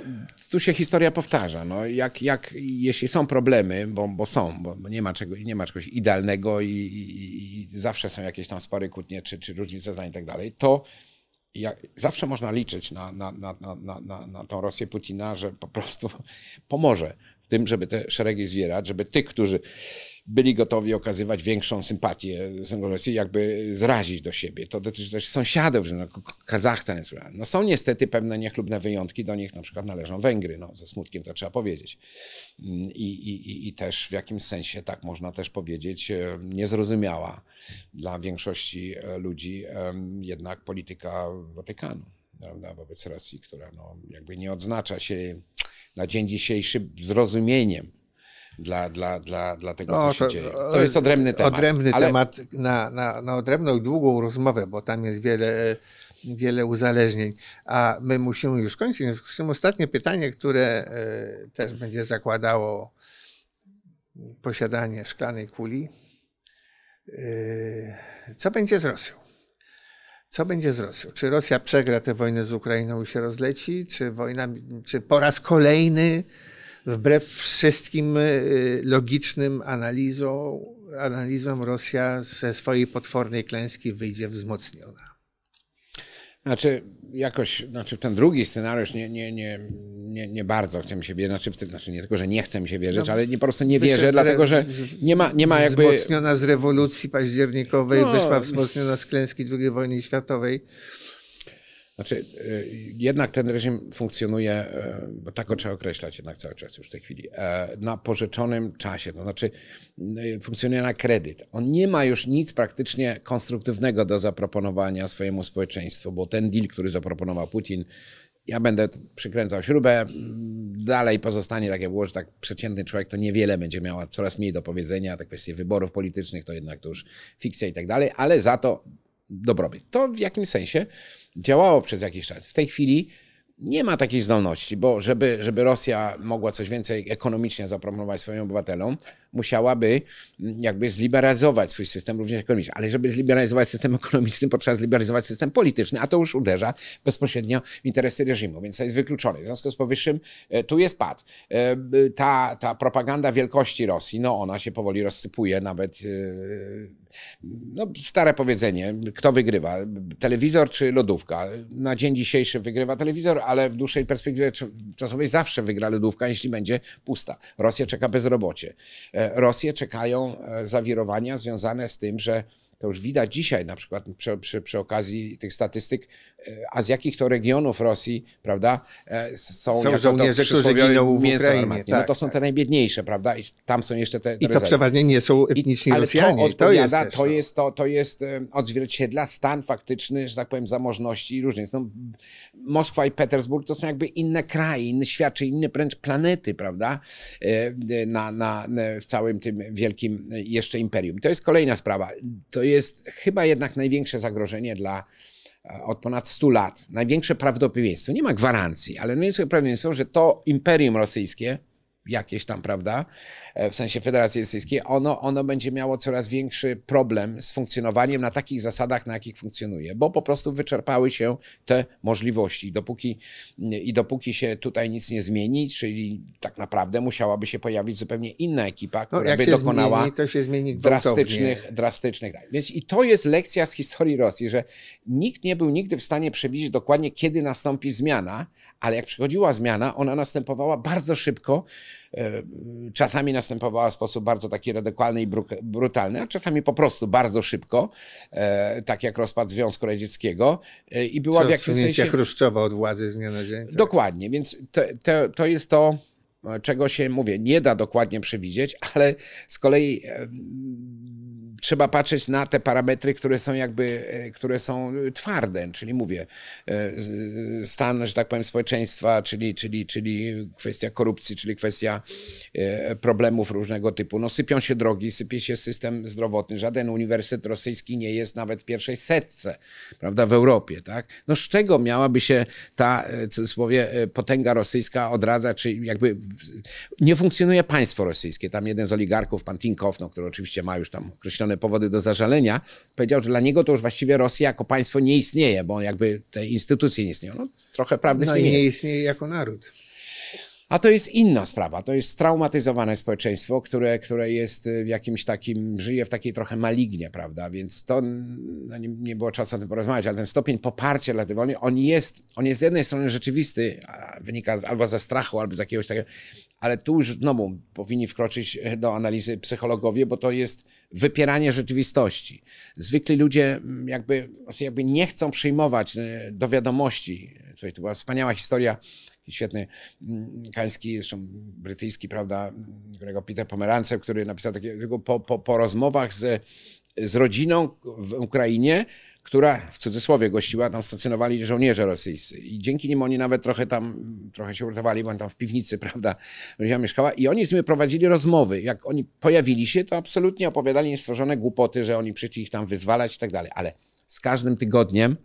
tu się historia powtarza. No, jak, jak, jeśli są problemy, bo, bo są, bo nie ma, czego, nie ma czegoś idealnego i, i, i zawsze są jakieś tam spory, kłótnie czy, czy różnice zdań i tak dalej, to jak, zawsze można liczyć na, na, na, na, na, na tą Rosję Putina, że po prostu pomoże w tym, żeby te szeregi zwierać, żeby tych, którzy byli gotowi okazywać większą sympatię Rosji, jakby zrazić do siebie. To dotyczy też sąsiadów, że no, Kazachstan jest. No, są niestety pewne niechlubne wyjątki, do nich na przykład należą Węgry, no, ze smutkiem to trzeba powiedzieć. Mm, I, i, I też w jakimś sensie, tak można też powiedzieć, e, niezrozumiała dla większości e, ludzi e, jednak polityka Watykanu prawda, wobec Rosji, która no, jakby nie odznacza się na dzień dzisiejszy zrozumieniem dla, dla, dla, dla tego, no, co się to, dzieje. To jest odrębny temat. Odrębny ale... temat na, na, na odrębną, długą rozmowę, bo tam jest wiele, wiele uzależnień. A my musimy już kończyć. W związku z czym ostatnie pytanie, które e, też będzie zakładało posiadanie szklanej kuli. E, co będzie z Rosją? Co będzie z Rosją? Czy Rosja przegra tę wojnę z Ukrainą i się rozleci? Czy wojna, czy po raz kolejny wbrew wszystkim y, logicznym analizom, analizom Rosja ze swojej potwornej klęski wyjdzie wzmocniona. Znaczy, jakoś, znaczy ten drugi scenariusz nie, nie, nie, nie, nie bardzo chcę mi się wierzyć, znaczy, w tym, znaczy nie tylko, że nie chcę mi się wierzyć, no, ale nie, po prostu nie wierzę, re... dlatego że nie ma, nie ma jakby... Wzmocniona z rewolucji październikowej, no, wyszła wzmocniona z klęski II wojny światowej. Znaczy, y, jednak ten reżim funkcjonuje, e, bo tak go trzeba określać jednak cały czas już w tej chwili, e, na pożyczonym czasie, to znaczy y, funkcjonuje na kredyt. On nie ma już nic praktycznie konstruktywnego do zaproponowania swojemu społeczeństwu, bo ten deal, który zaproponował Putin, ja będę przykręcał śrubę, mm, dalej pozostanie tak jak było, że tak przeciętny człowiek to niewiele będzie miał, coraz mniej do powiedzenia, te kwestie wyborów politycznych to jednak to już fikcja i tak dalej, ale za to dobrobyt. To w jakimś sensie działało przez jakiś czas. W tej chwili nie ma takiej zdolności, bo żeby, żeby Rosja mogła coś więcej ekonomicznie zaproponować swoim obywatelom, musiałaby mm, jakby zliberalizować swój system również ekonomiczny. Ale żeby zliberalizować system ekonomiczny, potrzeba zliberalizować system polityczny, a to już uderza bezpośrednio w interesy reżimu, więc to jest wykluczone. W związku z powyższym e, tu jest pad. E, ta, ta propaganda wielkości Rosji, no ona się powoli rozsypuje, nawet e, no, stare powiedzenie, kto wygrywa, telewizor czy lodówka? Na dzień dzisiejszy wygrywa telewizor, ale w dłuższej perspektywie czasowej zawsze wygra lodówka, jeśli będzie pusta. Rosja czeka bezrobocie. E, Rosję czekają e, zawirowania związane z tym, że to już widać dzisiaj, na przykład przy, przy, przy, okazji tych statystyk, e, a z jakich to regionów Rosji, prawda, są, są żołnierze, którzy giną w Ukrainie. Tak, no to tak, są te tak. najbiedniejsze, prawda, i tam są jeszcze te, te I rezerwy. to przeważnie nie są etniczni I, ale Rosjanie. To, to, jest to, no. jest, to, to jest odzwierciedla stan faktyczny, że tak powiem, zamożności i różnic. No, Moskwa i Petersburg to są jakby inne kraje, inny świat, czy inne wręcz planety, prawda? E, na, na, w całym tym wielkim e, jeszcze imperium. To jest kolejna sprawa. To jest chyba jednak największe zagrożenie dla e, od ponad 100 lat. Największe prawdopodobieństwo, nie ma gwarancji, ale największe no prawdopodobieństwo, że to imperium rosyjskie jakieś tam, prawda, e, w sensie Federacji Rosyjskiej, ono, ono będzie miało coraz większy problem z funkcjonowaniem na takich zasadach, na jakich funkcjonuje, bo po prostu wyczerpały się te możliwości. Dopóki, I dopóki się tutaj nic nie zmieni, czyli tak naprawdę musiałaby się pojawić zupełnie inna ekipa, no, która no, by dokonała zmieni, to się zmieni drastycznych, drastycznych. Tak. Więc i to jest lekcja z historii Rosji, że nikt nie był nigdy w stanie przewidzieć dokładnie, kiedy nastąpi zmiana, ale jak przychodziła zmiana, ona następowała bardzo szybko. E, czasami następowała w sposób bardzo taki radykalny i brutalny, a czasami po prostu bardzo szybko, e, tak jak rozpad Związku Radzieckiego. E, I była Co, w jakimś sensie. Chruszczowa od władzy z dnia na dzień. Tak? Dokładnie, więc to, to, to jest to czego się, mówię, nie da dokładnie przewidzieć, ale z kolei trzeba patrzeć na te parametry, które są jakby, e, które są twarde, czyli mówię, e, stan, że tak powiem, społeczeństwa, czyli, czyli, czyli kwestia korupcji, czyli kwestia e, problemów różnego typu. No sypią się drogi, sypie się system zdrowotny, żaden uniwersytet rosyjski nie jest nawet w pierwszej setce, prawda, w Europie, tak? No z czego miałaby się ta, cudzysłowie, potęga rosyjska odradzać, czy jakby nie funkcjonuje państwo rosyjskie. Tam jeden z oligarchów, pan Tinkow, no, który oczywiście ma już tam określone powody do zażalenia, powiedział, że dla niego to już właściwie Rosja jako państwo nie istnieje, bo jakby te instytucje nie istnieją. No, trochę prawdy no w tym nie jest. istnieje jako naród. A to jest inna sprawa. To jest straumatyzowane społeczeństwo, które, które jest y, w jakimś takim, żyje w takiej trochę malignie, prawda? Więc to no nie, nie, było czasu o tym porozmawiać, ale ten stopień poparcia dla tych wolnych, on jest, on jest z jednej strony rzeczywisty, wynika albo ze strachu, albo z jakiegoś takiego, ale tu już znowu powinni wkroczyć e, do analizy psychologowie, bo to jest wypieranie rzeczywistości. Zwykli ludzie jakby, jakby nie chcą przyjmować e, do wiadomości. Tutaj to była wspaniała historia świetny mm, kański, zresztą brytyjski, prawda, którego Peter Pomerance, który napisał takiego po, po, po rozmowach z, z rodziną w Ukrainie, która w cudzysłowie gościła, tam stacjonowali żołnierze rosyjscy i dzięki nim oni nawet trochę tam, trochę się uratowali, bo oni tam w piwnicy, prawda, rodzina mieszkała i oni z nimi prowadzili rozmowy. Jak oni pojawili się, to absolutnie opowiadali niestworzone głupoty, że oni przyszli ich tam wyzwalać i tak dalej, ale z każdym tygodniem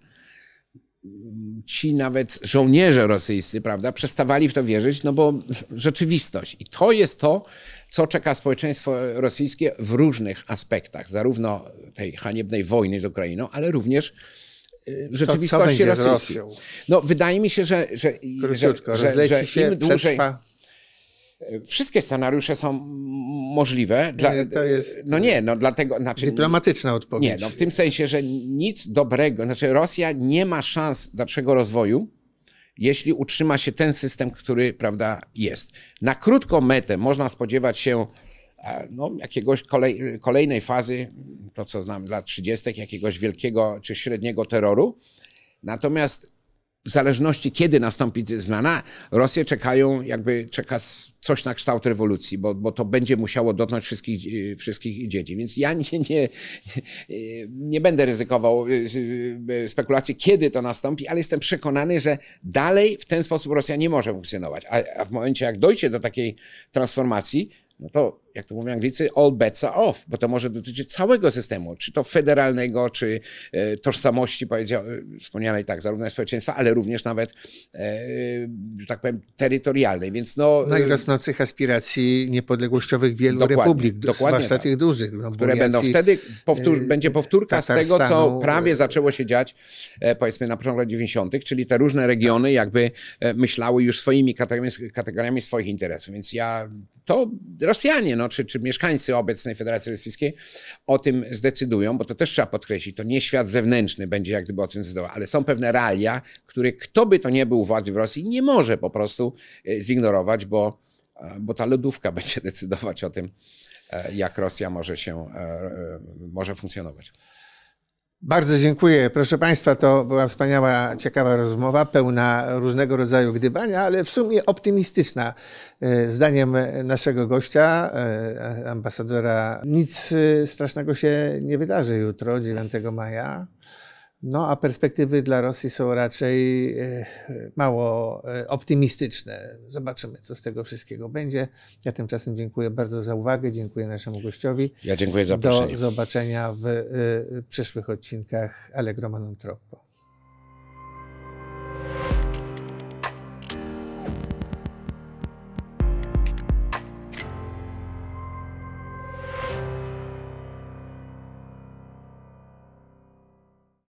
ci nawet żołnierze rosyjscy, prawda, przestawali w to wierzyć, no bo rzeczywistość. I to jest to, co czeka społeczeństwo rosyjskie w różnych aspektach, zarówno tej haniebnej wojny z Ukrainą, ale również rzeczywistości co, co rosyjskiej. No, wydaje mi się, że, że, że, że, że im dłużej. Przetrwa Wszystkie scenariusze są możliwe. Dla, to jest. No nie, no dlatego. Znaczy, dyplomatyczna odpowiedź. Nie, no w tym sensie, że nic dobrego, znaczy Rosja nie ma szans dalszego rozwoju, jeśli utrzyma się ten system, który prawda, jest. Na krótką metę można spodziewać się no, jakiegoś kolej, kolejnej fazy, to co znam dla trzydziestek, jakiegoś wielkiego czy średniego terroru. Natomiast w zależności kiedy nastąpi zmiana, Rosję czekają, jakby czeka coś na kształt rewolucji, bo, bo to będzie musiało dotknąć wszystkich, e, wszystkich dziedzin. Więc ja nie, nie, nie będę ryzykował e, e, spekulacji, kiedy to nastąpi, ale jestem przekonany, że dalej w ten sposób Rosja nie może funkcjonować. A, a w momencie, jak dojdzie do takiej transformacji, no to jak to mówią Anglicy, all bets are off, bo to może dotyczyć całego systemu, czy to federalnego, czy e, tożsamości, e, wspomnianej tak, zarówno społeczeństwa, ale również nawet, e, że tak powiem, terytorialnej, więc no... Najrosnących aspiracji niepodległościowych wielu dokładnie, republik, dokładnie zwłaszcza tak, tych dużych. No, które będą wtedy, powtór, będzie powtórka z tego, co prawie zaczęło się dziać, powiedzmy, na początku lat 90., czyli te różne regiony jakby myślały już swoimi kategoriami, kategoriami swoich interesów, więc ja... To Rosjanie, no czy, znaczy, czy mieszkańcy obecnej Federacji Rosyjskiej o tym zdecydują, bo to też trzeba podkreślić, to nie świat zewnętrzny będzie jak gdyby o tym zdecydował, ale są pewne realia, które kto by to nie był władzy w Rosji, nie może po prostu e, zignorować, bo, e, bo ta lodówka będzie decydować o tym, e, jak Rosja może się, może funkcjonować. Bardzo dziękuję. Proszę Państwa, to była wspaniała, ciekawa rozmowa, pełna różnego rodzaju gdybania, ale w sumie optymistyczna. E, zdaniem naszego gościa, e, ambasadora, nic e, strasznego się nie wydarzy jutro, 9 maja. No, a perspektywy dla Rosji są raczej e, mało e, optymistyczne. Zobaczymy, co z tego wszystkiego będzie. Ja tymczasem dziękuję bardzo za uwagę, dziękuję naszemu gościowi. Ja dziękuję za zaproszenie. Do zobaczenia w e, przyszłych odcinkach Allegro Manon Troppo.